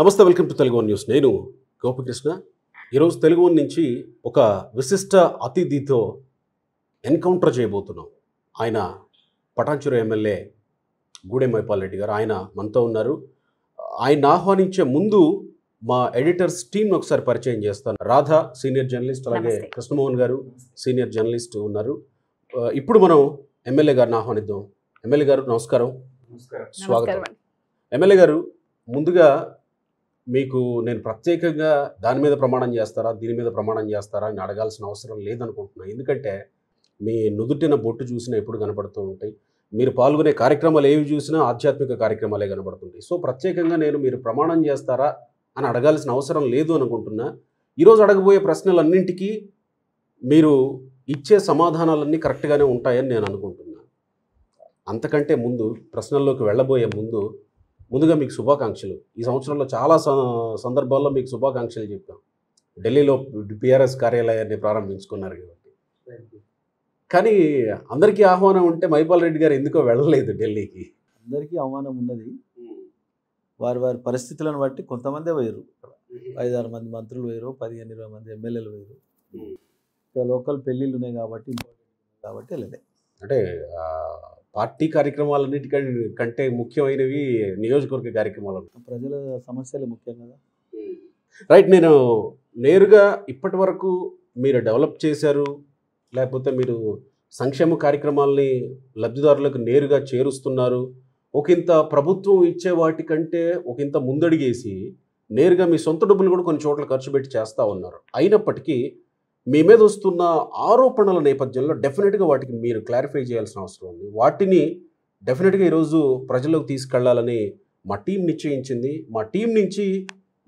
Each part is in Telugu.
నమస్తే వెల్కమ్ టు తెలుగు న్యూస్ నేను గోపకృష్ణ ఈరోజు తెలుగు నుంచి ఒక విశిష్ట అతిథితో ఎన్కౌంటర్ చేయబోతున్నాం ఆయన పటాంచురు ఎమ్మెల్యే గూడెం రెడ్డి గారు ఆయన మనతో ఉన్నారు ఆయన ఆహ్వానించే ముందు మా ఎడిటర్స్ టీమ్ ఒకసారి పరిచయం చేస్తాను రాధ సీనియర్ జర్నలిస్ట్ అలాగే కృష్ణమోహన్ గారు సీనియర్ జర్నలిస్ట్ ఉన్నారు ఇప్పుడు మనం ఎమ్మెల్యే గారిని ఆహ్వానిద్దాం ఎమ్మెల్యే గారు నమస్కారం స్వాగతం ఎమ్మెల్యే గారు ముందుగా మీకు నేను ప్రత్యేకంగా దాని మీద ప్రమాణం చేస్తారా దీని మీద ప్రమాణం చేస్తారా అని అడగాల్సిన అవసరం లేదనుకుంటున్నాను ఎందుకంటే మీ నుదుటిన బొట్టు చూసినా ఎప్పుడు కనబడుతూ ఉంటాయి మీరు పాల్గొనే కార్యక్రమాలు ఏవి చూసినా ఆధ్యాత్మిక కార్యక్రమాలే కనబడుతుంటాయి సో ప్రత్యేకంగా నేను మీరు ప్రమాణం చేస్తారా అని అడగాల్సిన అవసరం లేదు అనుకుంటున్నా ఈరోజు అడగబోయే ప్రశ్నలన్నింటికీ మీరు ఇచ్చే సమాధానాలన్నీ కరెక్ట్గానే ఉంటాయని నేను అనుకుంటున్నాను అంతకంటే ముందు ప్రశ్నల్లోకి వెళ్ళబోయే ముందు ముందుగా మీకు శుభాకాంక్షలు ఈ సంవత్సరంలో చాలా సందర్భాల్లో మీకు శుభాకాంక్షలు చెప్పాం ఢిల్లీలో పిఆర్ఎస్ కార్యాలయాన్ని ప్రారంభించుకున్నారు కాబట్టి కానీ అందరికీ ఆహ్వానం ఉంటే మైపాల్ రెడ్డి గారు ఎందుకో వెళ్ళలేదు ఢిల్లీకి అందరికీ ఆహ్వానం ఉన్నది వారి వారి పరిస్థితులను బట్టి కొంతమందే వేరు ఐదారు మంది మంత్రులు వేరు పదిహేను ఇరవై మంది ఎమ్మెల్యేలు వేరు లోకల్ పెళ్ళిళ్ళు ఉన్నాయి కాబట్టి కాబట్టి వెళ్ళలేదు అంటే పార్టీ కార్యక్రమాలన్నిటిక కంటే ముఖ్యమైనవి నియోజకవర్గ కార్యక్రమాలు ప్రజల సమస్యలు ముఖ్యం కదా రైట్ నేను నేరుగా ఇప్పటి వరకు మీరు డెవలప్ చేశారు లేకపోతే మీరు సంక్షేమ కార్యక్రమాలని లబ్ధిదారులకు నేరుగా చేరుస్తున్నారు ఒకంత ప్రభుత్వం ఇచ్చే వాటికంటే ఒకంత ముందడిగేసి నేరుగా మీ సొంత డబ్బులు కూడా కొన్ని చోట్ల ఖర్చు పెట్టి చేస్తూ ఉన్నారు అయినప్పటికీ మీ మీద వస్తున్న ఆరోపణల నేపథ్యంలో డెఫినెట్గా వాటికి మీరు క్లారిఫై చేయాల్సిన అవసరం ఉంది వాటిని డెఫినెట్గా ఈరోజు ప్రజలకు తీసుకెళ్లాలని మా టీం నిశ్చయించింది మా టీం నుంచి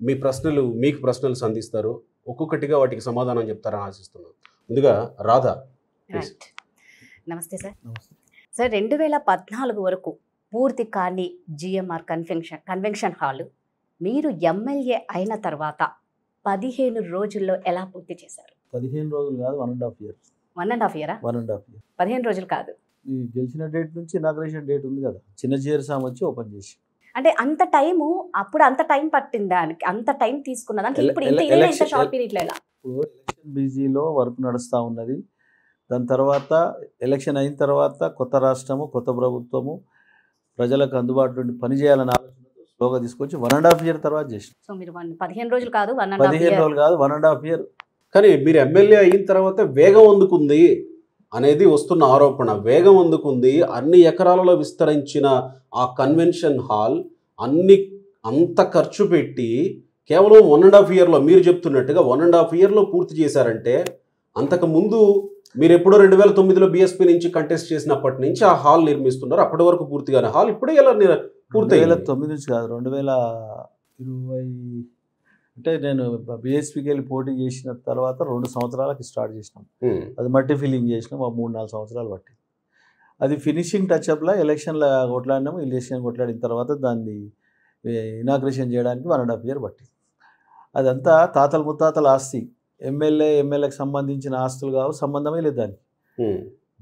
మీ ప్రశ్నలు మీకు ప్రశ్నలు సంధిస్తారు ఒక్కొక్కటిగా వాటికి సమాధానం చెప్తారని ఆశిస్తున్నాను ముందుగా రాధా నమస్తే సార్ సార్ రెండు వేల పద్నాలుగు వరకు పూర్తి కాని జిఎంఆర్ కన్వెన్షన్ కన్వెన్షన్ హాల్ మీరు ఎమ్మెల్యే అయిన తర్వాత పదిహేను రోజుల్లో ఎలా పూర్తి చేశారు పదిహేను రోజులు కాదు one and half year one and half year one and half year పదిహేను రోజులు కాదు ఈ గెలిచిన డేట్ నుంచి ఇనాగ్రేషన్ డేట్ ఉంది కదా చిన్న జీరసాం వచ్చి ఓపెన్ చేసి అంటే అంత టైము అప్పుడు అంత టైం పట్టింది దానికి అంత టైం తీసుకున్న దానికి ఇప్పుడు ఇంత ఇంత షార్ట్ ఎలా ఇప్పుడు ఎలక్షన్ బిజీలో వర్క్ నడుస్తూ ఉన్నది దాని తర్వాత ఎలక్షన్ అయిన తర్వాత కొత్త రాష్ట్రము కొత్త ప్రభుత్వము ప్రజలకు అందుబాటులో పని చేయాలని ఆలోచనతో స్లోగా తీసుకొచ్చి వన్ అండ్ హాఫ్ ఇయర్ తర్వాత చేసిన సో మీరు పదిహేను రోజులు కాదు పదిహేను రోజులు కాదు వన్ అండ్ హాఫ్ ఇయర్ కానీ మీరు ఎమ్మెల్యే అయిన తర్వాత వేగం అందుకుంది అనేది వస్తున్న ఆరోపణ వేగం అందుకుంది అన్ని ఎకరాలలో విస్తరించిన ఆ కన్వెన్షన్ హాల్ అన్ని అంత ఖర్చు పెట్టి కేవలం వన్ అండ్ హాఫ్ ఇయర్లో మీరు చెప్తున్నట్టుగా వన్ అండ్ హాఫ్ ఇయర్లో పూర్తి చేశారంటే అంతకుముందు మీరు ఎప్పుడో రెండు వేల తొమ్మిదిలో బీఎస్పీ నుంచి కంటెస్ట్ చేసినప్పటి నుంచి ఆ హాల్ నిర్మిస్తున్నారు అప్పటి వరకు పూర్తిగానే హాల్ ఇప్పుడే ఎలా పూర్తి తొమ్మిది నుంచి కాదు రెండు వేల ఇరవై అంటే నేను బిఎస్పీకి వెళ్ళి పోటీ చేసిన తర్వాత రెండు సంవత్సరాలకి స్టార్ట్ చేసినాం అది మట్టి ఫిల్లింగ్ చేసినాం ఆ మూడు నాలుగు సంవత్సరాలు పట్టింది అది ఫినిషింగ్ టచ్అప్లో ఎలక్షన్ల కొట్లాడినాము ఎలక్షన్ కొట్లాడిన తర్వాత దాన్ని ఇనాగ్రేషన్ చేయడానికి వన్ అండ్ హాఫ్ ఇయర్ పట్టింది అదంతా తాతల ముత్తాతల ఆస్తి ఎమ్మెల్యే ఎమ్మెల్యేకి సంబంధించిన ఆస్తులు కావు సంబంధమే లేదు దానికి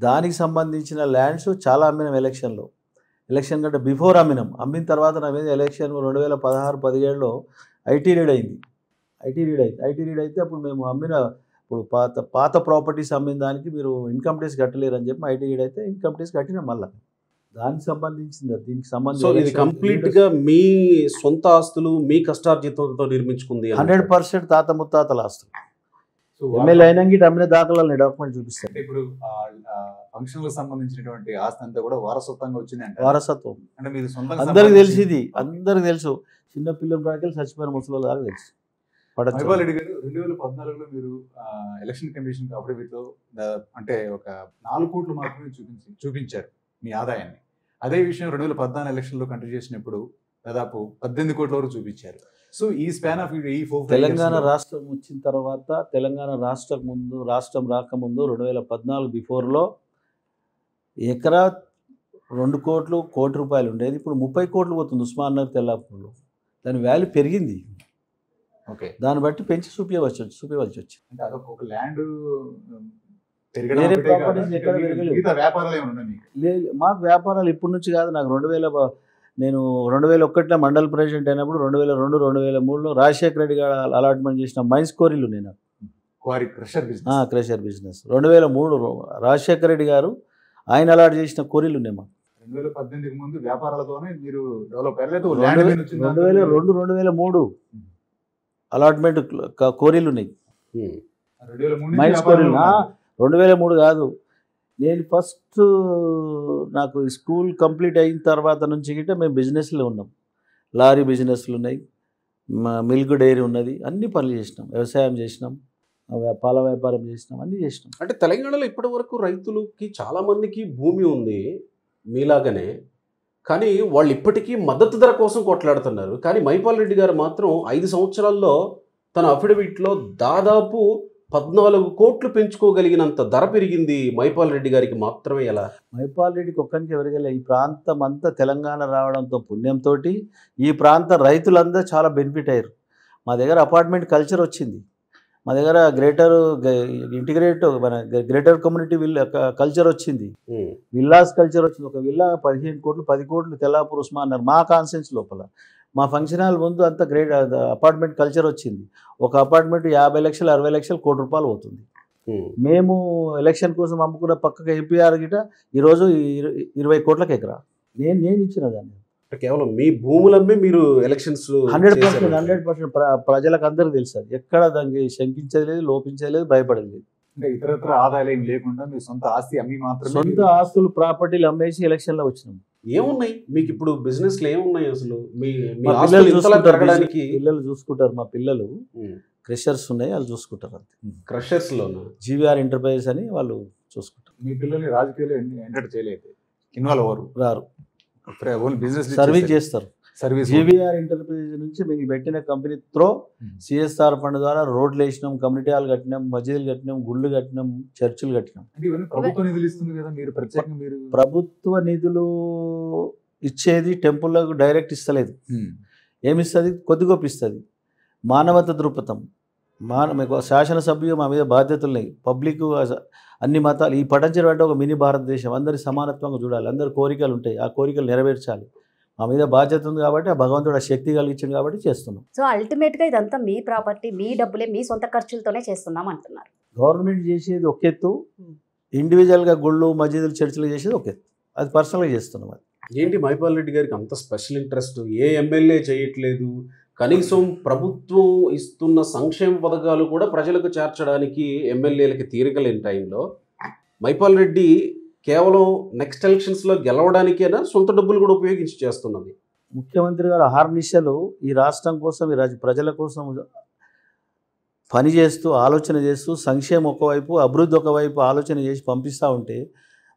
దానికి సంబంధించిన ల్యాండ్స్ చాలా అమ్మినాం ఎలక్షన్లో ఎలక్షన్ కంటే బిఫోర్ అమ్మినాం అమ్మిన తర్వాత నా మీద ఎలక్షన్ రెండు వేల పదహారు పదిహేడులో ఐటీ రీడ్ అయింది ఐటీ రీడ్ అయింది ఐటీ రీడ్ అయితే అప్పుడు మేము అమ్మిన ఇప్పుడు పాత పాత ప్రాపర్టీస్ అమ్మిన దానికి మీరు ఇన్కమ్ ట్యాక్స్ కట్టలేరని చెప్పి ఐటీ రీడ్ అయితే ఇన్కమ్ ట్యాక్స్ కట్టిన మళ్ళీ దానికి సంబంధించింది దీనికి సంబంధించి ఇది కంప్లీట్గా మీ సొంత ఆస్తులు మీ కష్టార్జితంతో నిర్మించుకుంది హండ్రెడ్ పర్సెంట్ తాత ముత్తాతల ఆస్తులు ఎమ్మెల్యే అయినాక అమ్మిన దాఖలాలని డాక్యుమెంట్ చూపిస్తారు ఇప్పుడు ఫంక్షన్లకు సంబంధించినటువంటి ఆస్తి అంతా కూడా వారసత్వంగా వచ్చింది వారసత్వం అంటే మీరు అందరికి తెలిసింది అందరికి తెలుసు చిన్న పిల్లల దాకా చచ్చిపోయిన ముసలి దాకా తెలుసు గారు రెండు వేల పద్నాలుగులో మీరు ఎలక్షన్ కమిషన్ అఫిడవిట్లో అంటే ఒక నాలుగు కోట్లు మాత్రమే చూపించి చూపించారు మీ ఆదాయాన్ని అదే విషయం రెండు వేల పద్నాలుగు ఎలక్షన్లో కంటెస్ట్ చేసినప్పుడు దాదాపు పద్దెనిమిది కోట్ల వరకు చూపించారు సో ఈ స్పాన్ ఆఫ్ ఈ తెలంగాణ రాష్ట్రం వచ్చిన తర్వాత తెలంగాణ రాష్ట్రం ముందు రాష్ట్రం రాకముందు రెండు వేల పద్నాలుగు బిఫోర్లో ఎకరా రెండు కోట్లు కోటి రూపాయలు ఉండేది ఇప్పుడు ముప్పై కోట్లు పోతుంది ఉస్మాన్ నగర్ తెల్లాపూర్లో దాని వాల్యూ పెరిగింది ఓకే దాన్ని బట్టి పెంచి చూపించవచ్చు చూపించవచ్చు వచ్చింది అంటే ఒక మాకు వ్యాపారాలు ఇప్పటి నుంచి కాదు నాకు రెండు వేల నేను రెండు వేల ఒకటిలో మండల్ ప్రెసిడెంట్ అయినప్పుడు రెండు వేల రెండు రెండు వేల మూడులో రాజశేఖర రెడ్డి గారు అలాట్మెంట్ చేసిన మైన్స్ కోరీలు నేను crusher crusher business crusher business రెండు వేల మూడు రాజశేఖర రెడ్డి గారు ఆయన అలాట్ చేసిన కోరిలు ఉన్నాయి మాకు రెండు వేల ముందు వ్యాపారాలతోనే మీరు డెవలప్ అయ్యలేదు రెండు వేల రెండు రెండు వేల మూడు అలాట్మెంట్ కోరీలు ఉన్నాయి మైల్స్ కోరీలు రెండు వేల మూడు కాదు నేను ఫస్ట్ నాకు స్కూల్ కంప్లీట్ అయిన తర్వాత నుంచి గిట్ట మేము బిజినెస్లో ఉన్నాం లారీ బిజినెస్లు ఉన్నాయి మిల్క్ డైరీ ఉన్నది అన్ని పనులు చేసినాం వ్యవసాయం చేసినాం పాల వ్యాపారం చేసినాం అన్నీ చేసినాం అంటే తెలంగాణలో ఇప్పటి వరకు రైతులకి చాలామందికి భూమి ఉంది మీలాగనే కానీ వాళ్ళు ఇప్పటికీ మద్దతు ధర కోసం కొట్లాడుతున్నారు కానీ మైపాల్ రెడ్డి గారు మాత్రం ఐదు సంవత్సరాల్లో తన అఫిడవిట్లో దాదాపు పద్నాలుగు కోట్లు పెంచుకోగలిగినంత ధర పెరిగింది మైపాల్ రెడ్డి గారికి మాత్రమే ఎలా మైపాల్ రెడ్డికి ఒక్కరికి ఎవరికెళ్ళ ఈ ప్రాంతం అంతా తెలంగాణ రావడంతో పుణ్యంతో ఈ ప్రాంత రైతులందరూ చాలా బెనిఫిట్ అయ్యారు మా దగ్గర అపార్ట్మెంట్ కల్చర్ వచ్చింది మా దగ్గర గ్రేటర్ ఇంటిగ్రేట్ మన గ్రేటర్ కమ్యూనిటీ విల్ కల్చర్ వచ్చింది విల్లాస్ కల్చర్ వచ్చింది ఒక విల్లా పదిహేను కోట్లు పది కోట్లు తెల్లాపూర్ ఉస్మా అన్నారు మా కాన్సెన్స్ లోపల మా ఫంక్షన్ హాల్ ముందు అంత గ్రేట్ అపార్ట్మెంట్ కల్చర్ వచ్చింది ఒక అపార్ట్మెంట్ యాభై లక్షలు అరవై లక్షలు కోటి రూపాయలు అవుతుంది మేము ఎలక్షన్ కోసం అమ్ముకున్న పక్కకు ఎంపీఆర్ గిట ఈరోజు ఇరవై కోట్లకి ఎకరా నేను నేను ఇచ్చిన దాన్ని కేవలం మీ భూములమ్మే మీరు elections hundred percent hundred percent ప్రజలకు అందరూ తెలుసు ఎక్కడ దానికి శంకించలేదు లోపించలేదు భయపడలేదు లేదు ఇతరత్ర ఆదాయాలు ఏం లేకుండా మీ సొంత ఆస్తి అమ్మి మాత్రం సొంత ఆస్తులు ప్రాపర్టీలు అమ్మేసి ఎలక్షన్లో వచ్చినాం ఏమున్నాయి మీకు ఇప్పుడు బిజినెస్లు ఏమున్నాయి అసలు మీ పిల్లలు చూసుకుంటారు పిల్లలు చూసుకుంటారు మా పిల్లలు క్రషర్స్ ఉన్నాయి వాళ్ళు చూసుకుంటారు అంతే లో జీవీఆర్ ఎంటర్ప్రైజెస్ అని వాళ్ళు చూసుకుంటారు మీ పిల్లల్ని రాజకీయాలు ఎంటర్ చేయలేదు ఇన్వాల్వ్ అవ్వరు రారు సర్వీస్ చేస్తారు సర్వీస్ జీవీఆర్ ఎంటర్ప్రైజ్ నుంచి మీకు పెట్టిన company through CSR hmm. Fund ద్వారా రోడ్లు వేసినాం కమ్యూనిటీ హాల్ కట్టినాం మసీదులు కట్టినాం గుళ్ళు కట్టినాం చర్చిలు కట్టినాం ప్రభుత్వ నిధులు ఇస్తుంది కదా ప్రత్యేకంగా మీరు ప్రభుత్వ నిధులు ఇచ్చేది టెంపుల్లకు డైరెక్ట్ ఇస్తలేదు hmm. ఏమిస్తుంది కొద్ది గొప్ప ఇస్తుంది మానవత దృక్పథం మా మీకు శాసనసభ్యు మా మీద బాధ్యతలు ఉన్నాయి పబ్లిక్ అన్ని మతాలు ఈ పటంచర్ అంటే ఒక మినీ భారతదేశం అందరి సమానత్వంగా చూడాలి అందరి కోరికలు ఉంటాయి ఆ కోరికలు నెరవేర్చాలి మా మీద బాధ్యత ఉంది కాబట్టి ఆ భగవంతుడు ఆ శక్తి కలిగించింది కాబట్టి చేస్తున్నాం సో అల్టిమేట్గా ఇదంతా మీ ప్రాపర్టీ మీ డబ్బులే మీ సొంత ఖర్చులతోనే చేస్తున్నాం అంటున్నారు గవర్నమెంట్ చేసేది ఒక ఎత్తు ఇండివిజువల్గా గుళ్ళు మసీదులు చర్చలు చేసేది ఒక ఎత్తు అది పర్సనల్గా చేస్తున్నాం అది ఏంటి మహిపాల్ రెడ్డి గారికి అంత స్పెషల్ ఇంట్రెస్ట్ ఏ ఎమ్మెల్యే చేయట్లేదు కనీసం ప్రభుత్వం ఇస్తున్న సంక్షేమ పథకాలు కూడా ప్రజలకు చేర్చడానికి ఎమ్మెల్యేలకి తీరిక లేని టైంలో మైపాల్ రెడ్డి కేవలం నెక్స్ట్ ఎలక్షన్స్లో గెలవడానికైనా సొంత డబ్బులు కూడా ఉపయోగించి చేస్తున్నది ముఖ్యమంత్రి గారు ఆహార్నిశలు ఈ రాష్ట్రం కోసం ఈ రాజ్య ప్రజల కోసం పనిచేస్తూ ఆలోచన చేస్తూ సంక్షేమం ఒకవైపు అభివృద్ధి ఒకవైపు ఆలోచన చేసి పంపిస్తూ ఉంటే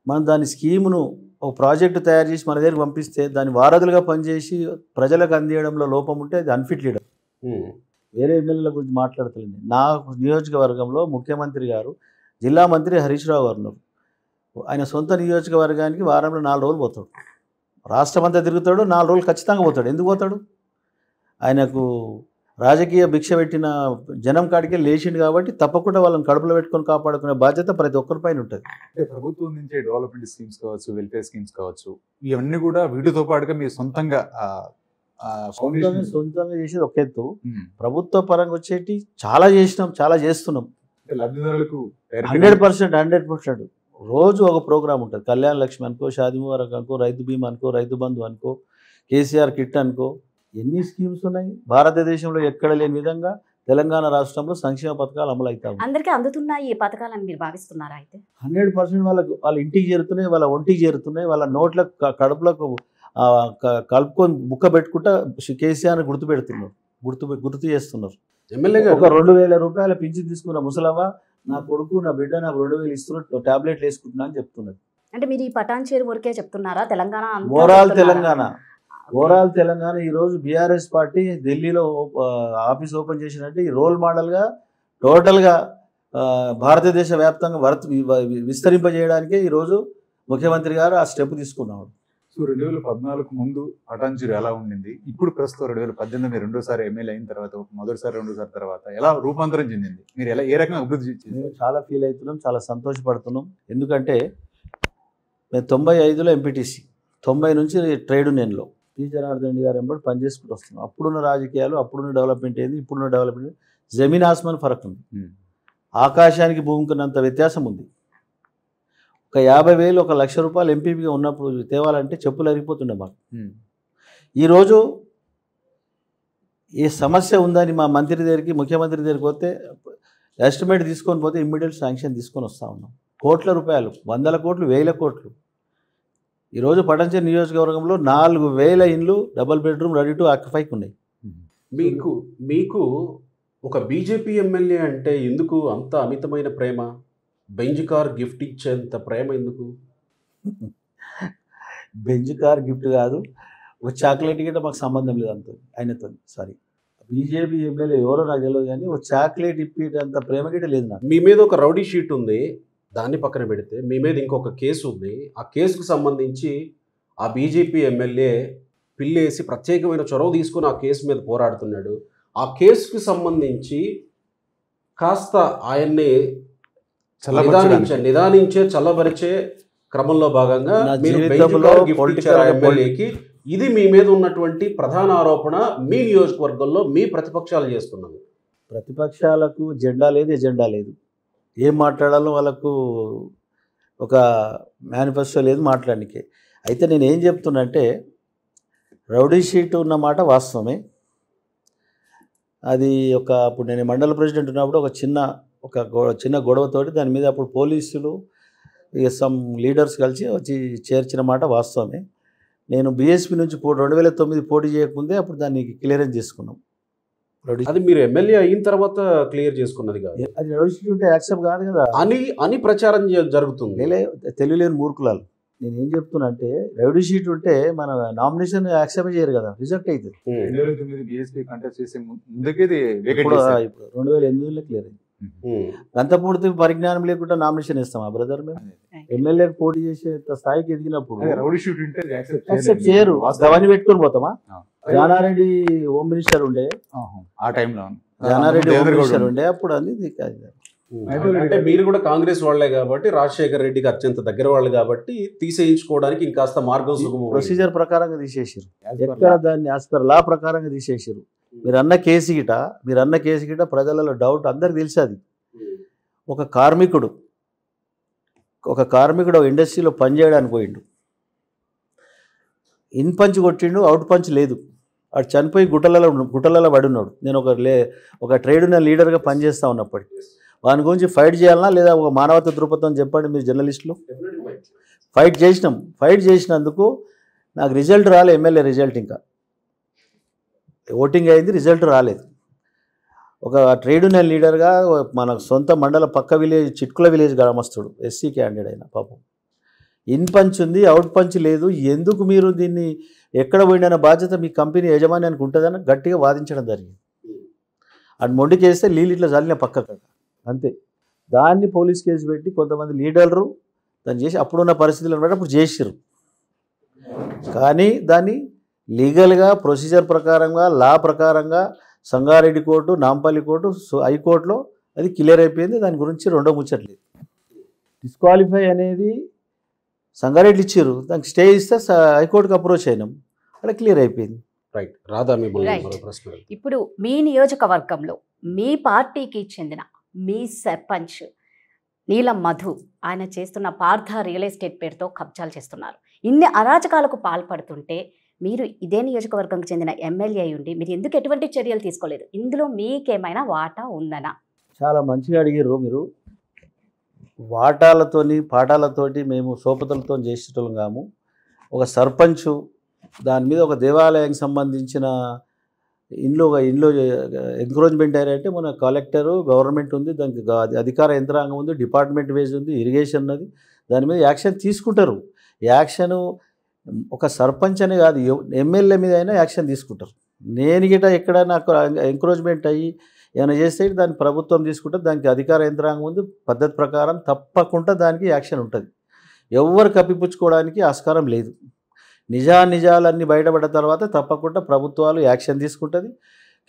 మనం దాని స్కీమును ఒక ప్రాజెక్టు తయారు చేసి మన దగ్గరికి పంపిస్తే దాన్ని వారధులుగా పనిచేసి ప్రజలకు అందియడంలో లోపం ఉంటే అది అన్ఫిట్ లీడర్ వేరే ఎమ్మెల్యేల గురించి మాట్లాడతలేండి నా నియోజకవర్గంలో ముఖ్యమంత్రి గారు జిల్లా మంత్రి హరీష్ రావు గారు ఉన్నారు ఆయన సొంత నియోజకవర్గానికి వారంలో నాలుగు రోజులు పోతాడు రాష్ట్రమంతా తిరుగుతాడు నాలుగు రోజులు ఖచ్చితంగా పోతాడు ఎందుకు పోతాడు ఆయనకు రాజకీయ భిక్ష పెట్టిన జనం కాడికే లేచిండు కాబట్టి తప్పకుండా వాళ్ళని కడుపులో పెట్టుకొని కాపాడుకునే బాధ్యత ప్రతి ఒక్కరి పైన ఉంటుంది అంటే ప్రభుత్వం నుంచి డెవలప్మెంట్ స్కీమ్స్ కావచ్చు వెల్ఫేర్ స్కీమ్స్ కావచ్చు ఇవన్నీ కూడా వీటితో పాటుగా మీరు సొంతంగా సొంతంగా చేసేది ఒక ఎత్తు hmm. ప్రభుత్వ పరంగా వచ్చేటి చాలా చేసినాం చాలా చేస్తున్నాం లబ్ధిదారులకు హండ్రెడ్ పర్సెంట్ హండ్రెడ్ పర్సెంట్ రోజు ఒక ప్రోగ్రామ్ ఉంటుంది కళ్యాణ లక్ష్మి అనుకో షాదిముబారక్ అనుకో రైతు బీమా అనుకో రైతు బంధు అనుకో కేసీఆర్ కిట్ అనుకో ఎన్ని స్కీమ్స్ ఉన్నాయి భారతదేశంలో ఎక్కడ లేని విధంగా తెలంగాణ రాష్ట్రంలో సంక్షేమ పథకాలు అమలు అవుతాయి అందరికీ అందుతున్నాయి ఈ అని మీరు భావిస్తున్నారా అయితే హండ్రెడ్ పర్సెంట్ వాళ్ళకు వాళ్ళ ఇంటికి చేరుతున్నాయి వాళ్ళ ఒంటికి చేరుతున్నాయి వాళ్ళ నోట్లకు కడుపులకు కలుపుకొని బుక్క పెట్టుకుంటా కేసీఆర్ గుర్తు పెడుతున్నారు గుర్తు గుర్తు చేస్తున్నారు ఎమ్మెల్యే ఒక రెండు వేల రూపాయల పింఛన్ తీసుకున్న ముసలవ్వ నా కొడుకు నా బిడ్డ నాకు రెండు వేలు ఇస్తున్నట్టు టాబ్లెట్లు వేసుకుంటున్నా అని చెప్తున్నారు అంటే మీరు ఈ పటాన్ చేరు వరకే చెప్తున్నారా తెలంగాణ మోరాల్ తెలంగాణ ఓవరాల్ తెలంగాణ ఈరోజు బీఆర్ఎస్ పార్టీ ఢిల్లీలో ఆఫీస్ ఓపెన్ చేసినట్టు ఈ రోల్ మోడల్గా టోటల్గా భారతదేశ వ్యాప్తంగా వర్త విస్తరింపజేయడానికి ఈరోజు ముఖ్యమంత్రి గారు ఆ స్టెప్ తీసుకున్నారు సో రెండు వేల పద్నాలుగు ముందు అటాంజీరు ఎలా ఉండింది ఇప్పుడు ప్రస్తుతం రెండు వేల పద్దెనిమిది రెండోసారి ఎమ్మెల్యే అయిన తర్వాత మొదటిసారి రెండోసారి తర్వాత ఎలా రూపాంతరం చెందింది మీరు ఎలా ఏ రకంగా అభివృద్ధి మేము చాలా ఫీల్ అవుతున్నాం చాలా సంతోషపడుతున్నాం ఎందుకంటే మేము తొంభై ఐదులో ఎంపీటీసీ తొంభై నుంచి ట్రేడ్ యూనియన్లో పి జనార్దన్ రెడ్డి గారు ఎంబడి పనిచేసుకుంటూ వస్తున్నాం అప్పుడున్న రాజకీయాలు అప్పుడున్న డెవలప్మెంట్ ఏది ఇప్పుడున్న డెవలప్మెంట్ జమీన్ ఆస్మాన్ ఫరక్ ఉంది ఆకాశానికి భూమికున్నంత వ్యత్యాసం ఉంది ఒక యాభై వేలు ఒక లక్ష రూపాయలు ఎంపీపీగా ఉన్నప్పుడు తేవాలంటే చెప్పులు అరిగిపోతుండే మాకు ఈరోజు ఏ సమస్య ఉందని మా మంత్రి దగ్గరికి ముఖ్యమంత్రి దగ్గరికి పోతే ఎస్టిమేట్ తీసుకొని పోతే ఇమ్మీడియట్ శాంక్షన్ తీసుకొని వస్తూ ఉన్నాం కోట్ల రూపాయలు వందల కోట్లు వేల కోట్లు ఈరోజు పటంచేరు నియోజకవర్గంలో నాలుగు వేల ఇండ్లు డబల్ బెడ్రూమ్ రెడీ టు ఆక్యుపైకి ఉన్నాయి మీకు మీకు ఒక బీజేపీ ఎమ్మెల్యే అంటే ఎందుకు అంత అమితమైన ప్రేమ బెంజ్ కార్ గిఫ్ట్ ఇచ్చేంత ప్రేమ ఎందుకు బెంజ్ కార్ గిఫ్ట్ కాదు ఒక చాక్లెట్ గిట్ట మాకు సంబంధం లేదు అంత ఆయనతో సారీ బీజేపీ ఎమ్మెల్యే ఎవరో నాకు తెలియదు కానీ ఒక చాక్లెట్ ఇప్పేటంత ప్రేమ గిట్ట లేదు నాకు మీ మీద ఒక రౌడీ షీట్ ఉంది దాన్ని పక్కన పెడితే మీ మీద ఇంకొక కేసు ఉంది ఆ కేసుకు సంబంధించి ఆ బీజేపీ ఎమ్మెల్యే పిల్లేసి ప్రత్యేకమైన చొరవ తీసుకుని ఆ కేసు మీద పోరాడుతున్నాడు ఆ కేసుకు సంబంధించి కాస్త ఆయన్ని నిదానించే నిదానించే చల్లబరిచే క్రమంలో భాగంగా ఎమ్మెల్యేకి ఇది మీ మీద ఉన్నటువంటి ప్రధాన ఆరోపణ మీ నియోజకవర్గంలో మీ ప్రతిపక్షాలు చేస్తున్నది ప్రతిపక్షాలకు జెండా లేదు ఎజెండా లేదు ఏం మాట్లాడాలో వాళ్ళకు ఒక మేనిఫెస్టో లేదు మాట్లాడడానికి అయితే నేను ఏం చెప్తున్నంటే రౌడీ షీట్ ఉన్న మాట వాస్తవమే అది ఒక అప్పుడు నేను మండల ప్రెసిడెంట్ ఉన్నప్పుడు ఒక చిన్న ఒక చిన్న గొడవతోటి దాని మీద అప్పుడు పోలీసులు సమ్ లీడర్స్ కలిసి వచ్చి చేర్చిన మాట వాస్తవమే నేను బీఎస్పీ నుంచి రెండు వేల తొమ్మిది పోటీ చేయకముందే అప్పుడు దాన్ని క్లియరెన్స్ తీసుకున్నాం అది మీరు ఎమ్మెల్యే అయిన తర్వాత క్లియర్ చేసుకున్నది కాదు అది నడుస్తుంటే యాక్సెప్ట్ కాదు కదా అని అని ప్రచారం జరుగుతుంది తెలియలేని మూర్ఖులాలు నేను ఏం చెప్తున్నా అంటే రెవెన్యూ షీట్ ఉంటే మన నామినేషన్ యాక్సెప్ట్ చేయరు కదా రిజెక్ట్ అవుతుంది రెండు వేల చేసే ముందుకే ఇప్పుడు రెండు వేల ఎనిమిదిలో క్లియర్ అయింది పూర్తి పరిజ్ఞానం లేకుండా నామినేషన్ ఇస్తాం ఆ బ్రదర్ మేము ఎమ్మెల్యే పోటీ చేసే స్థాయికి ఎదిగినప్పుడు చేయరు అవన్నీ పెట్టుకొని పోతామా జానారెడ్డి హోమ్ మినిస్టర్ ఉండే ఆ టైంలో జానారెడ్డి హోమ్ మినిస్టర్ ఉండే అప్పుడు అన్ని అంటే మీరు కూడా కాంగ్రెస్ వాళ్లే కాబట్టి రాజశేఖర్ రెడ్డికి అత్యంత దగ్గర వాళ్ళు కాబట్టి తీసేయించుకోవడానికి ఇంకా మార్గం ప్రొసీజర్ ప్రకారంగా తీసేసారు ఎక్కడ దాన్ని ఆస్పర్ లా ప్రకారంగా తీసేసారు మీరన్న కేసీట మీరన్న కేసీట ప్రజలలో డౌట్ అందరికి తెలిసేది ఒక కార్మికుడు ఒక కార్మికుడు ఇండస్ట్రీలో పనిచేయడానికి పోయిండు ఇన్ పంచ్ కొట్టిండు అవుట్ పంచ్ లేదు అటు చనిపోయి గుట్టలలో గుట్టలలో పడున్నాడు నేను ఒక లే ఒక ట్రేడ్ యూనియన్ లీడర్గా పనిచేస్తా ఉన్నప్పటి వాని గురించి ఫైట్ చేయాలన్నా లేదా ఒక మానవత దృపథం చెప్పండి మీరు జర్నలిస్టులు ఫైట్ చేసినాం ఫైట్ చేసినందుకు నాకు రిజల్ట్ రాలే ఎమ్మెల్యే రిజల్ట్ ఇంకా ఓటింగ్ అయింది రిజల్ట్ రాలేదు ఒక ట్రేడ్ యూనియన్ లీడర్గా మన సొంత మండల పక్క విలేజ్ చిట్కుల విలేజ్ గ్రామస్తుడు ఎస్సీ క్యాండిడేట్ అయిన పాపం ఇన్ పంచ్ ఉంది అవుట్ పంచ్ లేదు ఎందుకు మీరు దీన్ని ఎక్కడ పోయిన బాధ్యత మీ కంపెనీ యజమాన్యానికి ఉంటుందని గట్టిగా వాదించడం జరిగింది అండ్ మొండికేస్తే లీల్ ఇట్లా చల్లిన పక్క అంతే దాన్ని పోలీస్ కేసు పెట్టి కొంతమంది లీడర్లు దాన్ని చేసి అప్పుడున్న పరిస్థితులు అనమాట అప్పుడు చేసిరు కానీ దాన్ని లీగల్గా ప్రొసీజర్ ప్రకారంగా లా ప్రకారంగా Sangareddy court Nampally court so హైకోర్టులో అది క్లియర్ అయిపోయింది దాని గురించి రెండో ముచ్చట్లేదు డిస్క్వాలిఫై అనేది సంగారెడ్డి ఇచ్చారు దానికి స్టే ఇస్తే హైకోర్టుకి అప్రోచ్ అయినాం అలా క్లియర్ అయిపోయింది రైట్ రాధా ఇప్పుడు మీ నియోజకవర్గంలో మీ పార్టీకి చెందిన మీ సర్పంచ్ నీలం మధు ఆయన చేస్తున్న పార్థ రియల్ ఎస్టేట్ పేరుతో కబ్జాలు చేస్తున్నారు ఇన్ని అరాచకాలకు పాల్పడుతుంటే మీరు ఇదే నియోజకవర్గంకు చెందిన ఎమ్మెల్యే ఉండి మీరు ఎందుకు ఎటువంటి చర్యలు తీసుకోలేదు ఇందులో మీకేమైనా వాటా ఉందనా చాలా మంచిగా అడిగారు మీరు వాటాలతోని పాఠాలతోటి మేము సోపతలతో చేసేటోళ్ళం కాము ఒక సర్పంచ్ దాని మీద ఒక దేవాలయానికి సంబంధించిన ఇండ్లు ఒక ఇండ్లు ఎంక్రోచ్మెంట్ ఏరియా మన కలెక్టరు గవర్నమెంట్ ఉంది దానికి అధికార యంత్రాంగం ఉంది డిపార్ట్మెంట్ వేజ్ ఉంది ఇరిగేషన్ ఉన్నది దాని మీద యాక్షన్ తీసుకుంటారు యాక్షను ఒక సర్పంచ్ అని కాదు ఎమ్మెల్యే మీద అయినా యాక్షన్ తీసుకుంటారు నేను గిట్ట ఎక్కడ నాకు ఎంకరేజ్మెంట్ అయ్యి ఏమైనా చేస్తే దాన్ని ప్రభుత్వం తీసుకుంటే దానికి అధికార యంత్రాంగం ఉంది పద్ధతి ప్రకారం తప్పకుండా దానికి యాక్షన్ ఉంటుంది ఎవరు కప్పిపుచ్చుకోవడానికి ఆస్కారం లేదు నిజా నిజాలన్నీ బయటపడిన తర్వాత తప్పకుండా ప్రభుత్వాలు యాక్షన్ తీసుకుంటుంది